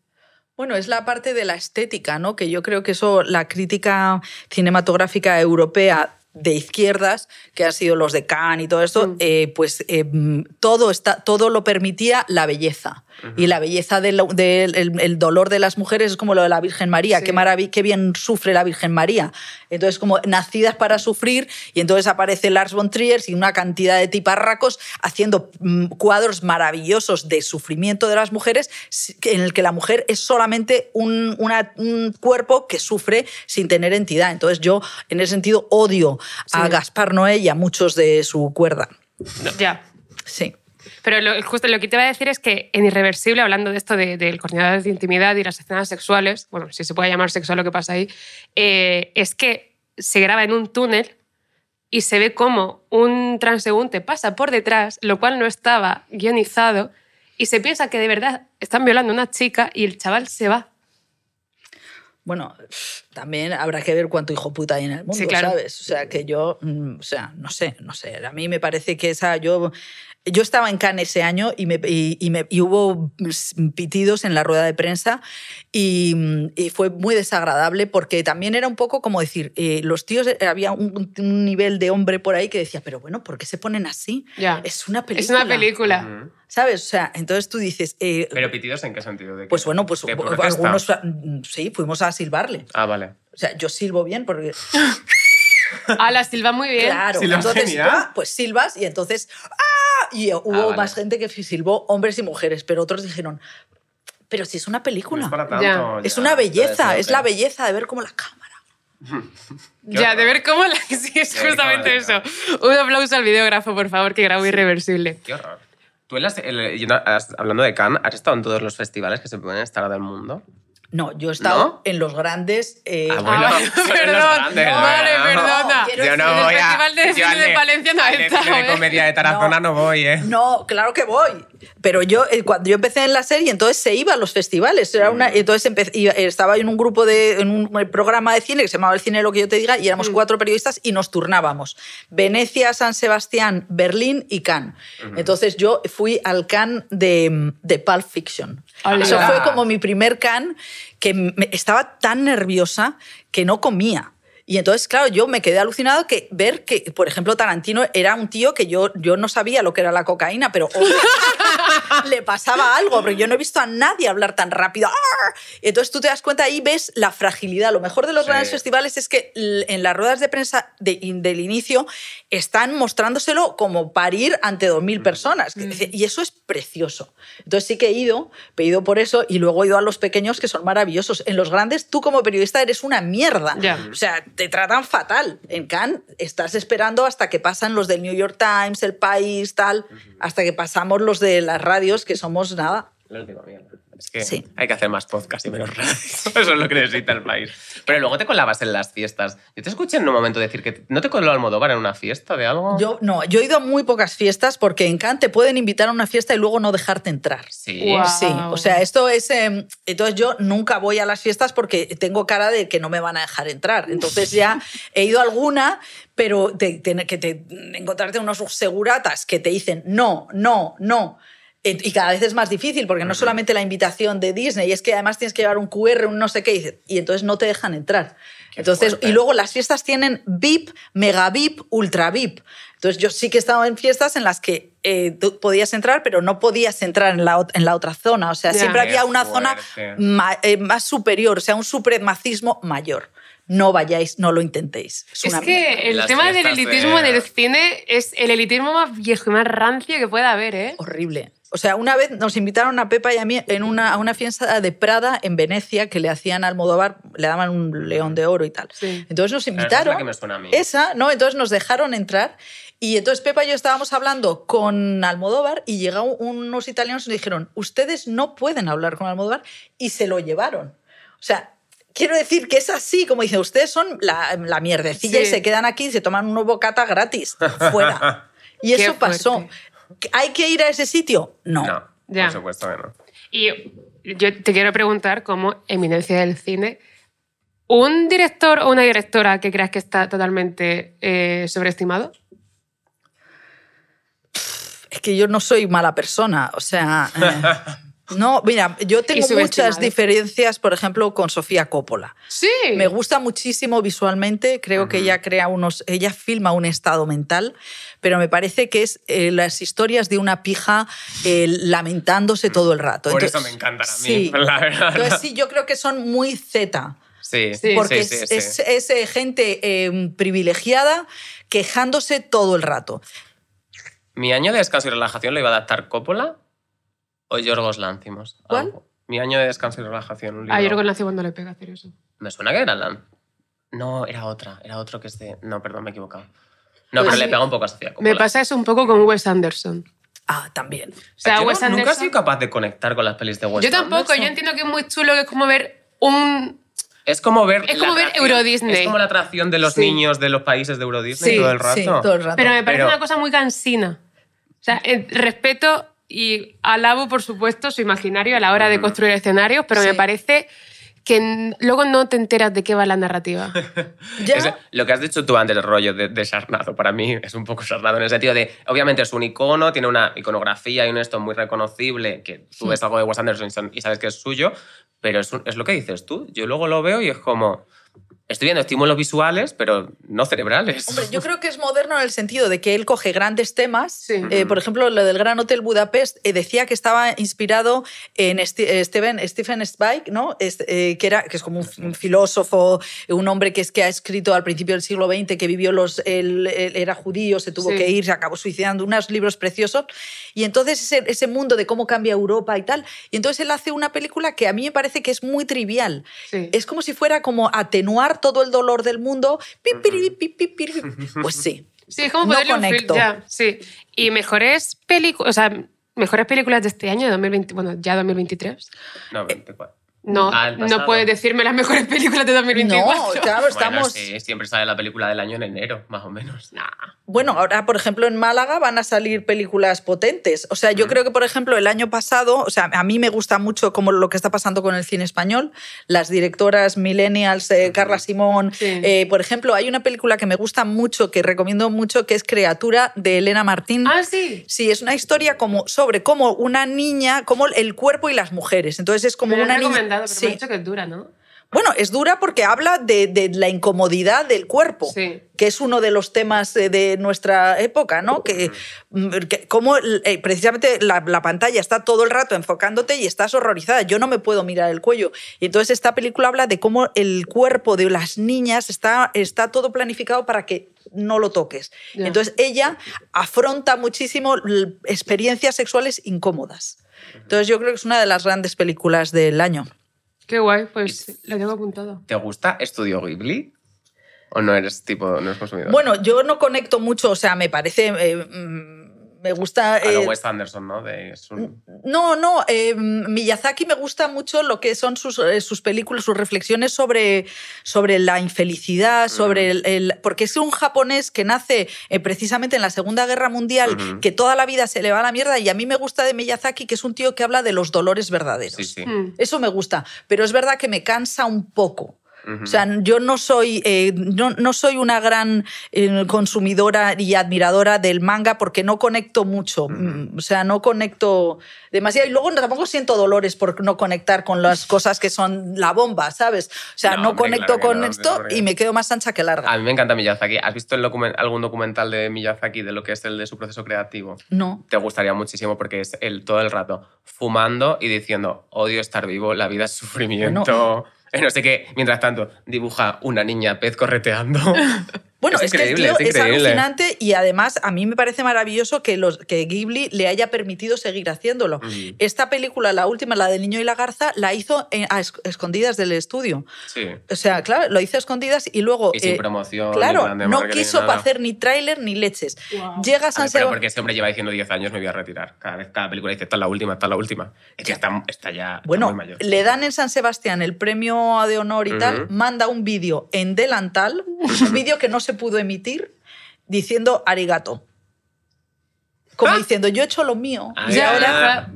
[SPEAKER 3] Bueno, es la parte de la estética, ¿no? Que yo creo que eso, la crítica cinematográfica europea de izquierdas, que han sido los de Cannes y todo eso, mm. eh, pues eh, todo, está, todo lo permitía la belleza. Y la belleza del dolor de las mujeres es como lo de la Virgen María, qué, qué bien sufre la Virgen María. Entonces, como nacidas para sufrir, y entonces aparece Lars von Trier y una cantidad de tiparracos haciendo mm, cuadros maravillosos de sufrimiento de las mujeres, en el que la mujer es solamente un, cuerpo que sufre sin tener entidad. Entonces, yo en ese sentido odio a Gaspar Noé y a muchos de su cuerda. Ya. Sí.
[SPEAKER 1] Pero justo lo que te iba a decir es que en Irreversible, hablando de esto del de, de coordinador de intimidad y las escenas sexuales, bueno, si se puede llamar sexual lo que pasa ahí, eh, es que se graba en un túnel y se ve como un transeúnte pasa por detrás, lo cual no estaba guionizado, y se piensa que de verdad están violando a una chica
[SPEAKER 3] y el chaval se va. Bueno, también habrá que ver cuánto hijo puta hay en el mundo, ¿sabes? O sea, que yo, mm, o sea, no sé, no sé. A mí me parece que esa, yo yo estaba en Cannes ese año y, me, y, hubo pitidos en la rueda de prensa y, fue muy desagradable porque también era un poco como decir, eh, los tíos, eh, había un, nivel de hombre por ahí que decía, pero bueno, ¿por qué se ponen así? Es una película. Es una película. ¿Sabes? O sea, entonces tú dices... Eh,
[SPEAKER 2] ¿Pero pitidos en qué sentido? ¿De Pues
[SPEAKER 3] bueno, pues algunos... Mm, sí, fuimos a silbarle. Ah, vale. O sea, yo silbo bien porque... ah, la silba muy bien. Claro. entonces, pues silbas y entonces... ¡ah! y ah, hubo más gente que silbó hombres y mujeres, pero otros dijeron, pero si es una película. es, una belleza, es la belleza de ver cómo la cámara.
[SPEAKER 1] ya, de ver cómo la... Sí, es justamente eso. Un aplauso al videógrafo, por favor, que grabo
[SPEAKER 3] irreversible. Qué horror.
[SPEAKER 2] Tú, hablando de Cannes, ¿has estado en todos los festivales que se pueden estar del mundo?
[SPEAKER 3] No, yo he estado eh, ah, ah, en los grandes. perdón,
[SPEAKER 2] perdona. yo no voy a. Festival de Cine de
[SPEAKER 3] Valencia no de ¿eh? comedia
[SPEAKER 2] de Tarazona no, voy, ¿eh?
[SPEAKER 3] No, claro que voy. Pero yo, eh, cuando yo empecé en la serie, entonces se iba a los festivales. Era una, mm. entonces estaba en un grupo de. en un programa de cine que se llamaba El Cine Lo que yo te diga, y éramos mm. cuatro periodistas y nos turnábamos. Venecia, San Sebastián, Berlín y Cannes. Entonces yo fui al Cannes de, de Pulp Fiction. Eso fue como mi primer can que estaba tan nerviosa que no comía. Y entonces, claro, yo me quedé alucinado que ver que, por ejemplo, Tarantino era un tío que yo, yo no sabía lo que era la cocaína, pero le pasaba algo, porque yo no he visto a nadie hablar tan rápido. Entonces tú te das cuenta y ves la fragilidad. Lo mejor de los grandes festivales es que en las ruedas de prensa del inicio están mostrándoselo como parir ante 2.000 mm. personas. Mm. Y eso es precioso. Entonces sí que he ido, he ido por eso, y luego he ido a los pequeños que son maravillosos. En los grandes, tú como periodista eres una mierda. O sea, te tratan fatal. En Cannes estás esperando hasta que pasan los del New York Times, El País, tal, hasta que pasamos los de las radios, que somos nada.
[SPEAKER 2] La es que hay que hacer más podcast y menos radio. Eso es lo que necesita el país. Pero luego te colabas en las fiestas. Yo te escuché en un momento decir que no te al modo en una fiesta de algo.
[SPEAKER 3] Yo no, yo he ido a muy pocas fiestas porque en Cannes te pueden invitar a una fiesta y luego no dejarte entrar. Sí. Sí, o sea, esto es... Eh, entonces yo nunca voy a las fiestas porque tengo cara de que no me van a dejar entrar. Entonces ya he ido a alguna, pero te, que encontrarte unos seguratas que te dicen no, no, no. Eh, y cada vez es más difícil, porque no solamente la invitación de Disney, es que además tienes que llevar un QR, un no sé qué, y entonces no te dejan entrar. entonces, y luego las fiestas tienen VIP, mega VIP, ultra VIP. Entonces, yo sí que he estado en fiestas en las que eh, tú podías entrar, pero no podías entrar en la, otra zona. O sea, siempre había una zona eh, más superior, o sea, un supremacismo mayor no vayáis, no lo intentéis. Es, que el tema del elitismo en el cine es el elitismo más viejo y más rancio que pueda haber, Horrible. O sea, una vez nos invitaron a Pepa y a mí en una, a una fiesta de Prada en Venecia que le hacían al Modovar, le daban un león de oro y tal. Entonces nos invitaron. Esa, que esa, ¿no? Entonces nos dejaron entrar y entonces Pepa y yo estábamos hablando con Almodóvar y llegaron unos italianos y nos dijeron, ustedes no pueden hablar con Almodóvar y se lo llevaron. O sea, quiero decir que es así, como dice, ustedes son la, mierdecilla y se quedan aquí y se toman una bocata gratis,
[SPEAKER 2] fuera.
[SPEAKER 3] Y eso pasó. ¿Hay que ir a ese sitio?
[SPEAKER 2] No. por supuesto que no.
[SPEAKER 1] Y yo te quiero preguntar como eminencia del cine, ¿un director o una directora que creas
[SPEAKER 3] que está totalmente eh, sobreestimado? Es que yo no soy mala persona, o sea... Eh, no, mira, yo tengo muchas diferencias, por ejemplo, con Sofía Coppola. Sí. Me gusta muchísimo visualmente, creo que ella crea unos, ella filma un estado mental, pero me parece que es eh, las historias de una pija eh, lamentándose mm. todo el rato. Por eso me encantan a mí, sí. la verdad. yo creo que son muy Z.
[SPEAKER 2] Sí, porque es,
[SPEAKER 3] eh, gente privilegiada quejándose todo el rato.
[SPEAKER 2] Mi año de escaso y relajación lo iba a adaptar Coppola, o Yorgos Lancimos. ¿Cuál? mi año de descanso y relajación. Un ah, libro. Ah, Yorgos
[SPEAKER 1] Lancimos no le pega hacer eso.
[SPEAKER 2] Me suena que era Lan. No, era otra. Era otro que es de... No, perdón, me he equivocado. No, pues pero le pegó un poco a Sofía Coppola. Me
[SPEAKER 1] pasa eso un poco con Wes Anderson.
[SPEAKER 2] Ah, también. O
[SPEAKER 1] sea, yo Wes no, nunca he sido
[SPEAKER 2] capaz de conectar con las pelis de Wes Yo tampoco. Yo
[SPEAKER 1] entiendo que es muy chulo, que es como ver un
[SPEAKER 2] es como ver. Es como ver Euro Disney. Es como la atracción de los niños de los países de Euro Disney todo el rato. Sí, todo el rato. Pero me parece una cosa
[SPEAKER 1] muy cansina. O sea, eh, respeto y alabo, por supuesto, su imaginario a la hora de construir escenarios, pero me parece que luego no te enteras de qué va la narrativa.
[SPEAKER 2] lo que has dicho tú antes, el rollo de, charnado, para mí es un poco charnado, en el sentido de, obviamente es un icono, tiene una iconografía y un esto muy reconocible, que tú ves algo de Wes Anderson y sabes que es suyo, pero es, es lo que dices tú. Yo luego lo veo y es como, Estoy viendo estímulos visuales, pero no cerebrales. yo
[SPEAKER 3] creo que es moderno en el sentido de que él coge grandes temas. Eh, por ejemplo, lo del Gran Hotel Budapest eh, decía que estaba inspirado en eh, Stephen Stephen Spike, ¿no? que, era, que es como un, filósofo, un hombre que, es, que ha escrito al principio del siglo XX, que vivió los. Él, era judío, se tuvo que ir, se acabó suicidando, unos libros preciosos. Y entonces ese, mundo de cómo cambia Europa y tal. Y entonces él hace una película que a mí me parece que es muy trivial. Es como si fuera como atenuar todo el dolor del mundo. Pues sí. Sí, es como no conecto. sí.
[SPEAKER 1] Y mejores películas, o sea, mejores películas de este año, de 2020, bueno, ya 2023.
[SPEAKER 2] No, 24.
[SPEAKER 1] No, ah,
[SPEAKER 3] puedes decirme las mejores películas de 2024. No, estamos.
[SPEAKER 2] sí, siempre sale la película del año en enero, más o menos. Nah
[SPEAKER 3] bueno, ahora, por ejemplo, en Málaga van a salir películas potentes. O sea, yo mm. creo que, por ejemplo, el año pasado, o sea, a mí me gusta mucho como lo que está pasando con el cine español. Las directoras millennials, eh, Carla Simón, eh, por ejemplo, hay una película que me gusta mucho, que recomiendo mucho, que es Criatura de Elena Martín. Ah, sí. Sí, es una historia como sobre cómo una niña, como el cuerpo y las mujeres. Entonces es como una niña. Pero sí.
[SPEAKER 1] que dura, ¿no?
[SPEAKER 3] Bueno, es dura porque habla de, la incomodidad del cuerpo, que es uno de los temas eh, de nuestra época, ¿no? Que, mm, eh, precisamente la, pantalla está todo el rato enfocándote y estás horrorizada. Yo no me puedo mirar el cuello. Y entonces esta película habla de cómo el cuerpo de las niñas está, está todo planificado para que no lo toques. Entonces ella afronta muchísimo experiencias sexuales incómodas. Entonces yo creo que es una de las grandes películas del año. Qué guay, pues la tengo apuntado.
[SPEAKER 2] ¿Te gusta Estudio Ghibli? ¿O no eres tipo, no consumidor?
[SPEAKER 3] Bueno, yo no conecto mucho, o sea, me parece... Eh, mm, me gusta. Eh, Anderson, ¿no? No, no. Eh, Miyazaki me gusta mucho lo que son eh, sus, películas, sus reflexiones sobre, sobre la infelicidad, sobre el, Porque es un japonés que nace precisamente en la Segunda Guerra Mundial, que toda la vida se le va a la mierda. Y a mí me gusta de Miyazaki que es un tío que habla de los dolores verdaderos. Sí, sí. Mm. Eso me gusta. Pero es verdad que me cansa un poco. O sea, yo no soy, eh, no, no, soy una gran eh, consumidora y admiradora del manga porque no conecto mucho. Mm, o sea, no conecto demasiado. Y luego tampoco siento dolores por no conectar con las cosas que son la bomba, ¿sabes? O sea, no, conecto con esto y me quedo más ancha que larga. A
[SPEAKER 2] mí me encanta Miyazaki. ¿Has visto el algún documental de Miyazaki de lo que es el de su proceso creativo? No. Te gustaría muchísimo porque es el, todo el rato fumando y diciendo, odio estar vivo, la vida es sufrimiento. no sé qué, mientras tanto dibuja una niña pez correteando
[SPEAKER 3] Bueno, es, que el tío es, alucinante y además a mí me parece maravilloso que, los, que Ghibli le haya permitido seguir haciéndolo. Esta película, la última, la del niño y la garza, la hizo a escondidas del estudio. Sí. O sea, claro, lo hizo a escondidas y luego... Y sin eh, promoción. Claro, no quiso hacer ni tráiler ni leches. Llega San porque
[SPEAKER 2] este hombre lleva diciendo 10 años me voy a retirar. Cada vez cada película dice, esta es la última, esta es la última. Es que está, está ya está
[SPEAKER 3] bueno, muy mayor. le dan en San Sebastián el premio de honor y tal, manda un vídeo en delantal, un vídeo que no se pudo emitir diciendo arigato. Como ah. diciendo, yo he hecho lo mío. Ah, y ahora,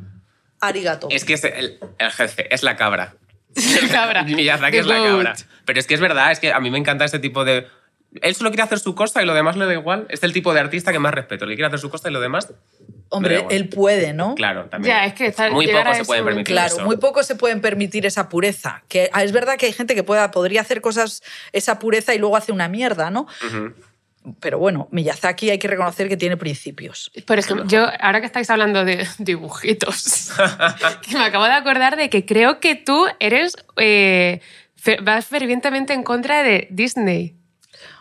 [SPEAKER 3] arigato.
[SPEAKER 2] Es que el, jefe, es la cabra. es la cabra. es la cabra. Pero es que es verdad, es que a mí me encanta este tipo de él solo quiere hacer su cosa y lo demás le da igual. Es el tipo de artista que más respeto, Le quiere hacer su cosa y lo demás.
[SPEAKER 3] Hombre, él puede, ¿no? Claro, también. Ya, es muy poco se pueden permitir Claro, muy poco se pueden permitir esa pureza. Que ah, es verdad que hay gente que pueda, podría hacer cosas, esa pureza y luego hace una mierda, ¿no? Pero bueno, Miyazaki hay que reconocer que tiene principios. Por ejemplo, yo,
[SPEAKER 1] ahora que estáis hablando de dibujitos, me acabo de acordar de que creo que tú eres. Eh, vas fervientemente en contra de Disney.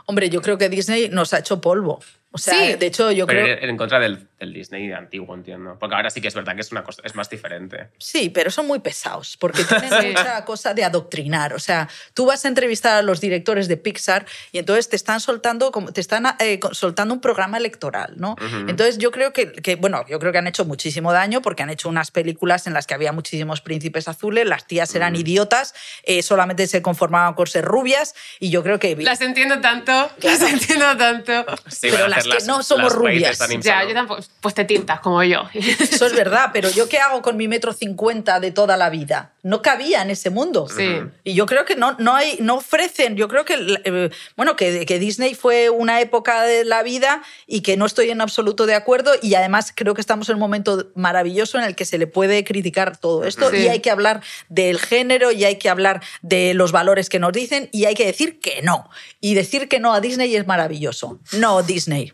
[SPEAKER 3] Hombre, yo creo que Disney nos ha hecho polvo. O sea, de hecho, yo creo.
[SPEAKER 2] En contra del el Disney antiguo, entiendo. Porque ahora sí que es verdad que es una cosa, es más diferente.
[SPEAKER 3] Sí, pero son muy pesados, porque tienen esa cosa de adoctrinar. O sea, tú vas a entrevistar a los directores de Pixar y entonces te están soltando, como, te están eh, soltando un programa electoral, ¿no? Entonces yo creo que, bueno, yo creo que han hecho muchísimo daño porque han hecho unas películas en las que había muchísimos príncipes azules, las tías eran idiotas, eh, solamente se conformaban con ser rubias y yo creo que... Las entiendo tanto, las entiendo tanto. pero las que no somos rubias. Ya, yo tampoco pues te tintas como yo. Eso es verdad, pero yo qué hago con mi metro cincuenta de toda la vida? No cabía en ese mundo. Sí. Y yo creo que no, no, hay, no ofrecen, yo creo que, eh, bueno, que, que, Disney fue una época de la vida y que no estoy en absoluto de acuerdo y además creo que estamos en un momento maravilloso en el que se le puede criticar todo esto y hay que hablar del género y hay que hablar de los valores que nos dicen y hay que decir que no. Y decir que no a Disney es maravilloso. No, Disney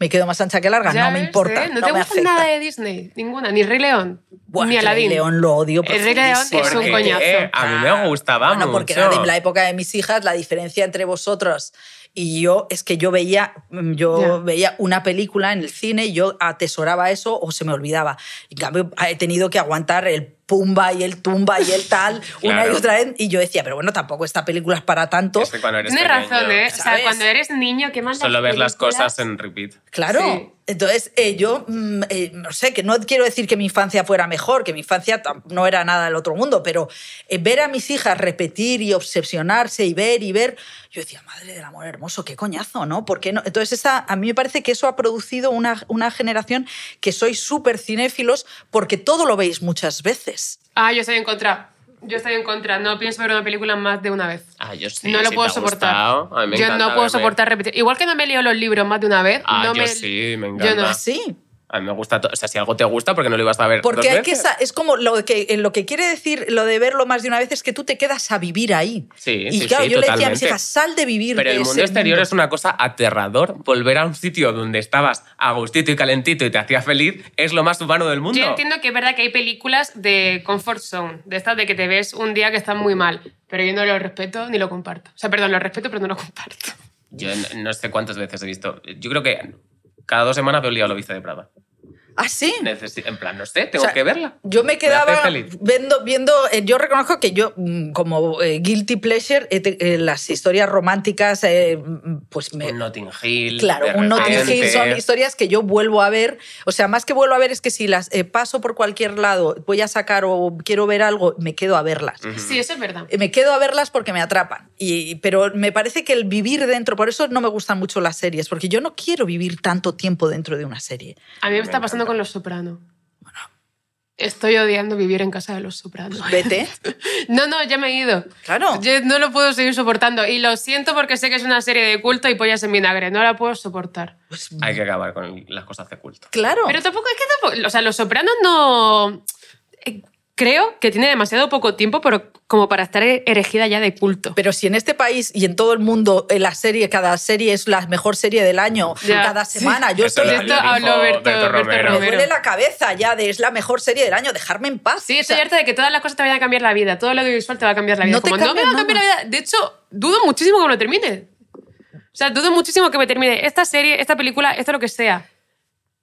[SPEAKER 3] me quedo más ancha que larga, no me importa. ¿eh? No, tengo te gusta nada de Disney, ninguna, ni Rey León, ni Aladdin. Rey León lo odio. Rey León es un coñazo. Eh,
[SPEAKER 2] a mí me gustaba bueno, mucho. porque en la
[SPEAKER 3] época de mis hijas, la diferencia entre vosotros y yo es que yo veía mm, yo veía una película en el cine y yo atesoraba eso o se me olvidaba. En cambio he tenido que aguantar el pumba y el tumba y el tal, una y otra vez. Y yo decía, pero bueno, tampoco esta película es para tanto. Es razón, ¿eh? O sea, cuando
[SPEAKER 1] eres niño, ¿qué
[SPEAKER 3] más? Solo ves las
[SPEAKER 2] cosas en repeat.
[SPEAKER 1] Claro.
[SPEAKER 3] Entonces, eh, yo mm, eh, no sé, que no quiero decir que mi infancia fuera mejor, que mi infancia no era nada del otro mundo, pero eh, ver a mis hijas repetir y obsesionarse y ver y ver, yo decía, madre del amor hermoso, qué coñazo, ¿no? ¿Por no? Entonces, esa, a mí me parece que eso ha producido una, una generación que sois súper cinéfilos porque todo lo veis muchas veces.
[SPEAKER 1] Ah, yo soy en contra. Yo estoy en contra, no pienso ver una película más de una vez. Ah, yo sí. No lo puedo soportar. yo no puedo soportar repetir. Igual que no me leo los libros más de una vez. Ah, no me...
[SPEAKER 2] sí, me encanta. Yo no. Sí. A mí me gusta, o sea, si algo te gusta, porque no lo ibas a ver. Porque
[SPEAKER 3] es como lo que, lo que quiere decir lo de verlo más de una vez es que tú te quedas a vivir ahí. Sí, y claro, yo le decía a mis hijas, sal de vivir. Pero el mundo exterior es
[SPEAKER 2] una cosa aterrador. Volver a un sitio donde estabas a gustito y calentito y te hacía feliz es lo más humano del mundo. Yo entiendo
[SPEAKER 1] que es verdad que hay películas de comfort zone, de estas de que te ves un día que estás muy mal, pero yo no lo respeto ni lo comparto. O sea, perdón, lo respeto, pero no lo comparto.
[SPEAKER 2] Yo no sé cuántas veces he visto. Yo creo que cada dos semanas veo de la vista de Prada. ¿Ah, sí? en plan, no sé, tengo que verla.
[SPEAKER 3] Yo me quedaba viendo, viendo eh, yo reconozco que yo mm, como eh, guilty pleasure, eh, las historias románticas, mm, pues me...
[SPEAKER 2] Un Notting Hill. Claro, un Notting Hill son historias
[SPEAKER 3] que yo vuelvo a ver. O sea, más que vuelvo a ver es que si las paso por cualquier lado, voy a sacar o quiero ver algo, me quedo a verlas. Sí, eso es verdad. Me quedo a verlas porque me atrapan. Y, pero me parece que el vivir dentro, por eso no me gustan mucho las series, porque yo no quiero vivir tanto tiempo dentro de una serie.
[SPEAKER 1] A mí me está pasando con Los Sopranos. Estoy odiando vivir en casa de Los Sopranos. Pues vete. no, no, ya me he ido. Claro. Yo no lo puedo seguir soportando. Y lo siento porque sé que es una serie de culto y pollas en vinagre. No la puedo soportar.
[SPEAKER 2] Pues Hay que acabar con las cosas de culto.
[SPEAKER 1] Claro. Pero tampoco es que O sea, Los Sopranos no creo que tiene demasiado poco tiempo pero
[SPEAKER 3] como para estar erigida ya de culto. Pero si en este país y en todo el mundo eh, la serie, cada serie es la mejor serie del año, cada semana, sí. yo estoy... Esto hablo Berto, Me duele la cabeza ya de es la mejor serie del año, dejarme en paz. Sí, estoy harta de que todas las cosas te van a cambiar la vida, todo lo
[SPEAKER 1] audiovisual te va a cambiar la vida. No, te va a cambiar la vida. De hecho, dudo muchísimo que me lo termine. O sea, dudo muchísimo que me termine esta serie, esta película, esto lo que sea.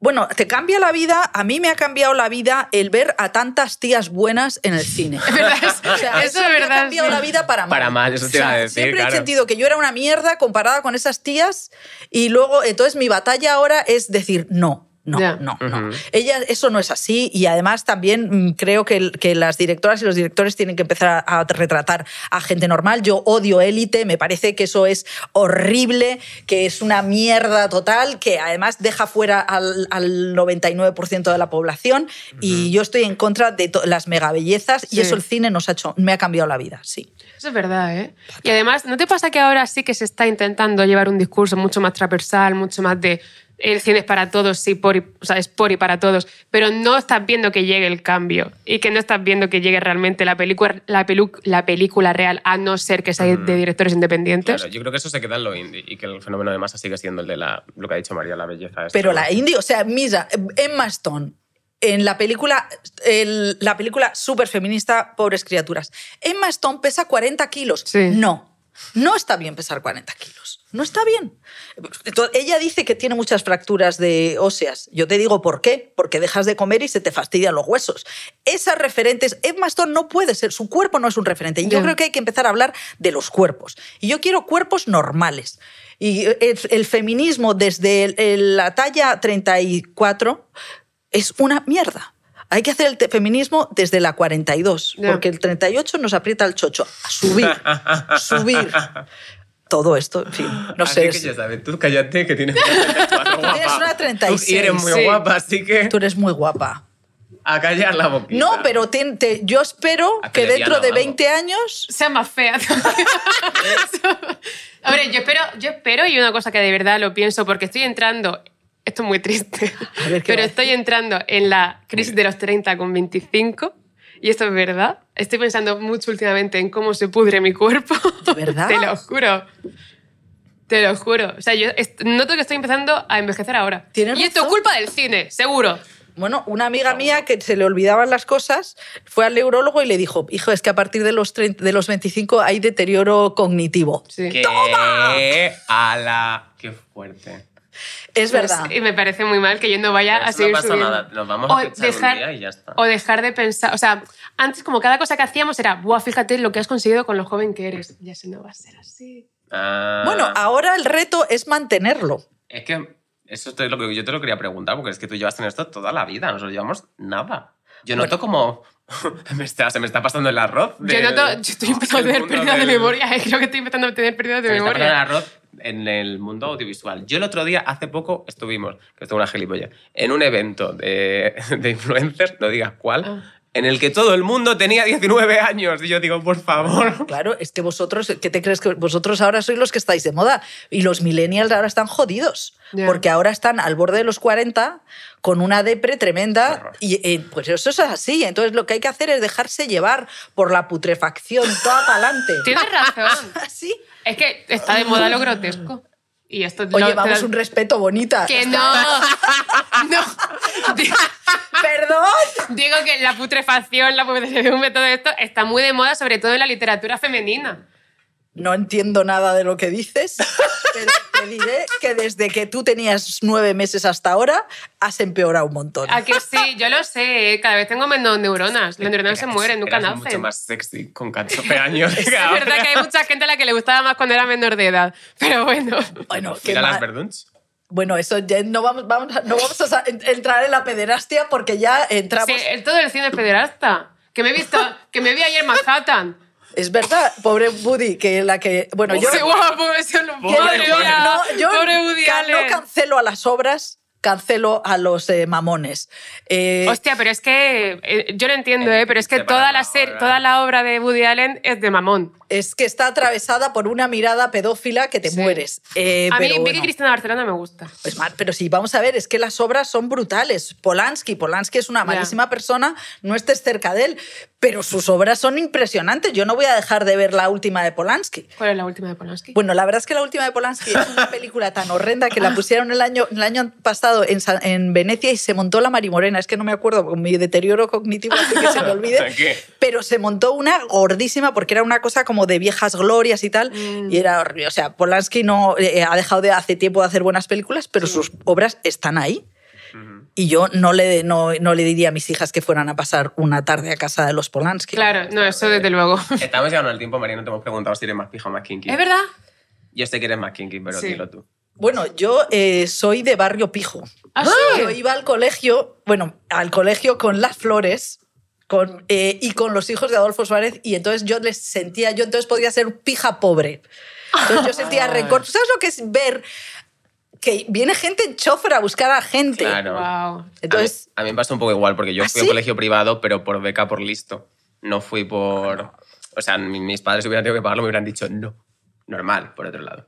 [SPEAKER 3] Bueno, te cambia la vida, a mí me ha cambiado la vida el ver a tantas tías buenas en el cine. o sea, eso, me ha cambiado la vida para mal. Para mal, eso te iba a decir. Siempre he sentido que yo era una mierda comparada con esas tías y luego, entonces mi batalla ahora es decir, no, no, no, no. Ella, eso no es así y además también mm, creo que, que, las directoras y los directores tienen que empezar a, retratar a gente normal. Yo odio élite, me parece que eso es horrible, que es una mierda total, que además deja fuera al, 99% de la población y yo estoy en contra de las megabellezas y eso el cine nos ha hecho, me ha cambiado la vida, sí.
[SPEAKER 1] Eso es verdad, ¿eh? Y además, ¿no te pasa que ahora sí que se está intentando llevar un discurso mucho más transversal, mucho más de el cine es para todos, sí, por, sea, es por y para todos, pero no estás viendo que llegue el cambio y que no estás viendo que llegue realmente la, película, la, la película real, a no ser que sea de directores independientes.
[SPEAKER 2] yo creo que eso se queda en lo indie y que el fenómeno de masa sigue siendo el de la, lo que ha dicho María, la belleza. Pero la
[SPEAKER 3] indie, o sea, Misa, Emma Stone, en la película, el, la película súper feminista, Pobres Criaturas, Emma Stone pesa 40 kilos. No no está bien pesar 40 kilos. No está bien. ella dice que tiene muchas fracturas de óseas. Yo te digo por qué. Porque dejas de comer y se te fastidian los huesos. Esas referentes, Ed Stone no puede ser, su cuerpo no es un referente. Yo creo que hay que empezar a hablar de los cuerpos. Y yo quiero cuerpos normales. Y el, feminismo desde la talla 34 es una mierda hay que hacer el feminismo desde la 42, porque el 38 nos aprieta el chocho. subir, subir. Todo esto, en fin, no así sé. Que ya
[SPEAKER 2] sabes, tú cállate que tienes
[SPEAKER 3] una una 36. Tú eres muy guapa,
[SPEAKER 2] así que... Tú eres muy
[SPEAKER 3] guapa. A callar la boquita. No, pero yo espero que, dentro de 20 años... Sea más fea. ver,
[SPEAKER 1] yo espero, yo espero, y una cosa que de verdad lo pienso, porque estoy entrando esto es muy triste. Pero estoy entrando en la crisis de los 30 con 25. Y esto es verdad. Estoy pensando mucho últimamente en cómo se pudre mi cuerpo. ¿De verdad? Te lo juro. Te lo juro. O sea, yo noto que estoy empezando a envejecer ahora. y esto es culpa del cine, seguro.
[SPEAKER 3] Bueno, una amiga mía que se le olvidaban las cosas fue al neurólogo y le dijo, hijo, es que a partir de los, de los 25 hay deterioro cognitivo.
[SPEAKER 2] Sí. ¿Qué? ¡Toma! ¡Qué fuerte!
[SPEAKER 1] Es
[SPEAKER 3] verdad. y me
[SPEAKER 1] parece muy mal que yo no vaya a seguir No pasa nada, nos vamos a dejar, un día y ya está. O dejar de pensar, o sea, antes como cada cosa que hacíamos era, buah, fíjate lo que has conseguido con lo joven que eres. Ya se no va a ser así.
[SPEAKER 2] Ah. Bueno,
[SPEAKER 1] ahora el reto es
[SPEAKER 3] mantenerlo.
[SPEAKER 2] Es que eso es lo que yo te lo quería preguntar, porque es que tú llevas en esto toda la vida, nosotros llevamos nada. Yo noto como se me está pasando el arroz. Yo, noto, yo
[SPEAKER 1] estoy empezando a tener pérdida de memoria. creo que estoy empezando a tener pérdida de se memoria. Me está el
[SPEAKER 2] arroz en el mundo audiovisual. Yo el otro día, hace poco, estuvimos, que estuvo una gilipollas, en un evento de, influencers, no digas cuál, ah en el que todo el mundo tenía 19 años. Y yo digo,
[SPEAKER 3] por favor. Claro, es que vosotros, ¿qué te crees que vosotros ahora sois los que estáis de moda? Y los millennials ahora están jodidos, porque ahora están al borde de los 40 con una depre tremenda. Y eh, pues eso es así. Entonces lo que hay que hacer es dejarse llevar por la putrefacción toda para adelante. Tienes
[SPEAKER 1] razón. sí. Es que está de moda lo grotesco.
[SPEAKER 3] Y esto Oye, no, vamos, un respeto bonita. Que no.
[SPEAKER 1] no. Perdón. Digo que la putrefacción, la putrefacción, todo esto está muy de moda, sobre todo en la literatura femenina
[SPEAKER 3] no entiendo nada de lo que dices, te diré que desde que tú tenías nueve meses hasta ahora has empeorado un montón. A
[SPEAKER 1] que sí, yo lo sé, ¿eh? cada vez tengo menos neuronas. Las neuronas se mueren, nunca nacen. mucho más
[SPEAKER 2] sexy con 14 años. es verdad
[SPEAKER 1] que hay mucha gente a la que le gustaba más cuando era menor de edad, pero bueno. Bueno,
[SPEAKER 3] ¿qué las Verduns? Bueno, eso ya no vamos, vamos, no vamos a entrar
[SPEAKER 1] en la pederastia porque ya entramos... Sí, todo el cine es pederasta. Que me he visto, que me vi ayer en Manhattan.
[SPEAKER 3] Es verdad, pobre Woody, que la que. Bueno, yo. pobre, no, cancelo a las obras cancelo a los eh, mamones. Eh,
[SPEAKER 1] Hostia, pero es que eh, yo lo entiendo, pero es que toda la, ser, toda la obra de Woody Allen
[SPEAKER 3] es de mamón es que está atravesada por una mirada pedófila que te mueres. Eh, a mí Vicky Cristina Barcelona me gusta. Pues pero sí, vamos a ver, es que las obras son brutales. Polanski, Polanski es una malísima persona, no estés cerca de él, pero sus obras son impresionantes. Yo no voy a dejar de ver la última de Polanski. ¿Cuál es la última de Polanski? Bueno, la verdad es que la última de Polanski es una película tan horrenda que la ah. pusieron el año, el año pasado en, Venecia y se montó la Marimorena. Es que no me acuerdo, con mi deterioro cognitivo que se me olvide. pero se montó una gordísima porque era una cosa como de viejas glorias y tal. Y mm. era horrible. O sea, Polanski no eh, ha dejado de hace tiempo de hacer buenas películas, pero sus obras están ahí. Y yo no le, no, le diría a mis hijas que fueran a pasar una tarde a casa de los Polanski. Claro, no, eso desde luego.
[SPEAKER 2] Estamos llegando al tiempo, María, te hemos preguntado si eres más pija o más kinky. Es verdad. Yo sé que eres más kinky, pero dilo tú.
[SPEAKER 3] Bueno, yo eh, soy de barrio pijo. Ah, yo iba al colegio, bueno, al colegio con las flores, con, eh, y con los hijos de Adolfo Suárez y entonces yo les sentía, yo entonces podía ser pija pobre. Entonces yo sentía rencor. sabes lo que es ver que viene gente en chofer a buscar a gente? Claro. Entonces,
[SPEAKER 2] a mí, me pasó un poco igual porque yo ¿Ah, fui a colegio privado, pero por beca, por listo. No fui por... O sea, mis padres hubieran tenido que pagarlo, me hubieran dicho no. Normal, por otro lado.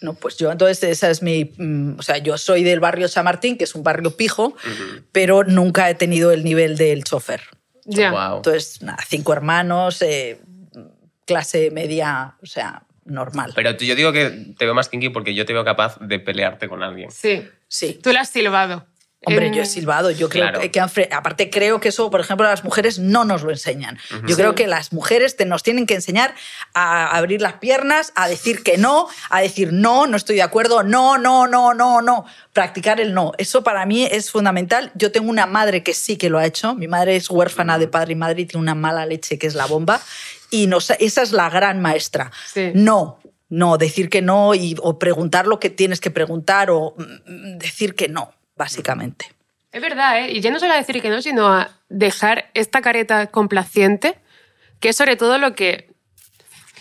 [SPEAKER 3] No, pues yo entonces esa es mi, mm, o sea, yo soy del barrio San Martín, que es un barrio pijo, pero nunca he tenido el nivel del chofer. Entonces, cinco hermanos, eh, clase media, o sea, normal.
[SPEAKER 2] Pero yo digo que te veo más kinky porque yo te veo capaz de pelearte con alguien.
[SPEAKER 3] Sí. Sí. Tú la has silbado. Hombre, yo he em, silbado, yo creo que, aparte creo que eso, por ejemplo, las mujeres no nos lo enseñan. Yo creo que las mujeres te, nos tienen que enseñar a abrir las piernas, a decir que no, a decir no, no estoy de acuerdo, no, no, no, no, no, practicar el no. Eso para mí es fundamental. Yo tengo una madre que sí que lo ha hecho. Mi madre es huérfana de padre y madre y tiene una mala leche que es la bomba. Y esa es la gran maestra. No, no, decir que no y, o preguntar lo que tienes que preguntar o mm, decir que no básicamente.
[SPEAKER 1] Es verdad, ¿eh? y ya no solo a decir que no, sino a dejar esta careta complaciente, que es sobre todo lo que,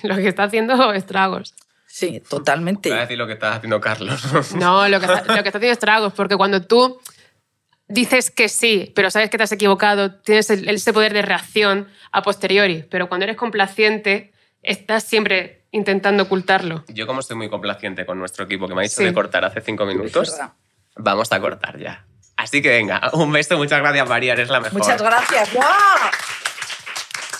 [SPEAKER 1] lo que está haciendo estragos. Sí,
[SPEAKER 2] totalmente. Voy a decir lo que está haciendo, Carlos.
[SPEAKER 1] No, lo que, está, haciendo estragos, porque cuando tú dices que sí, pero sabes que te has equivocado, tienes ese poder de reacción a posteriori, pero cuando eres complaciente, estás siempre intentando ocultarlo.
[SPEAKER 2] Yo como estoy muy complaciente con nuestro equipo que me ha dicho de cortar hace cinco minutos, Vamos a cortar ya. Así que venga, un beso, muchas gracias María, eres la mejor. Muchas
[SPEAKER 3] gracias.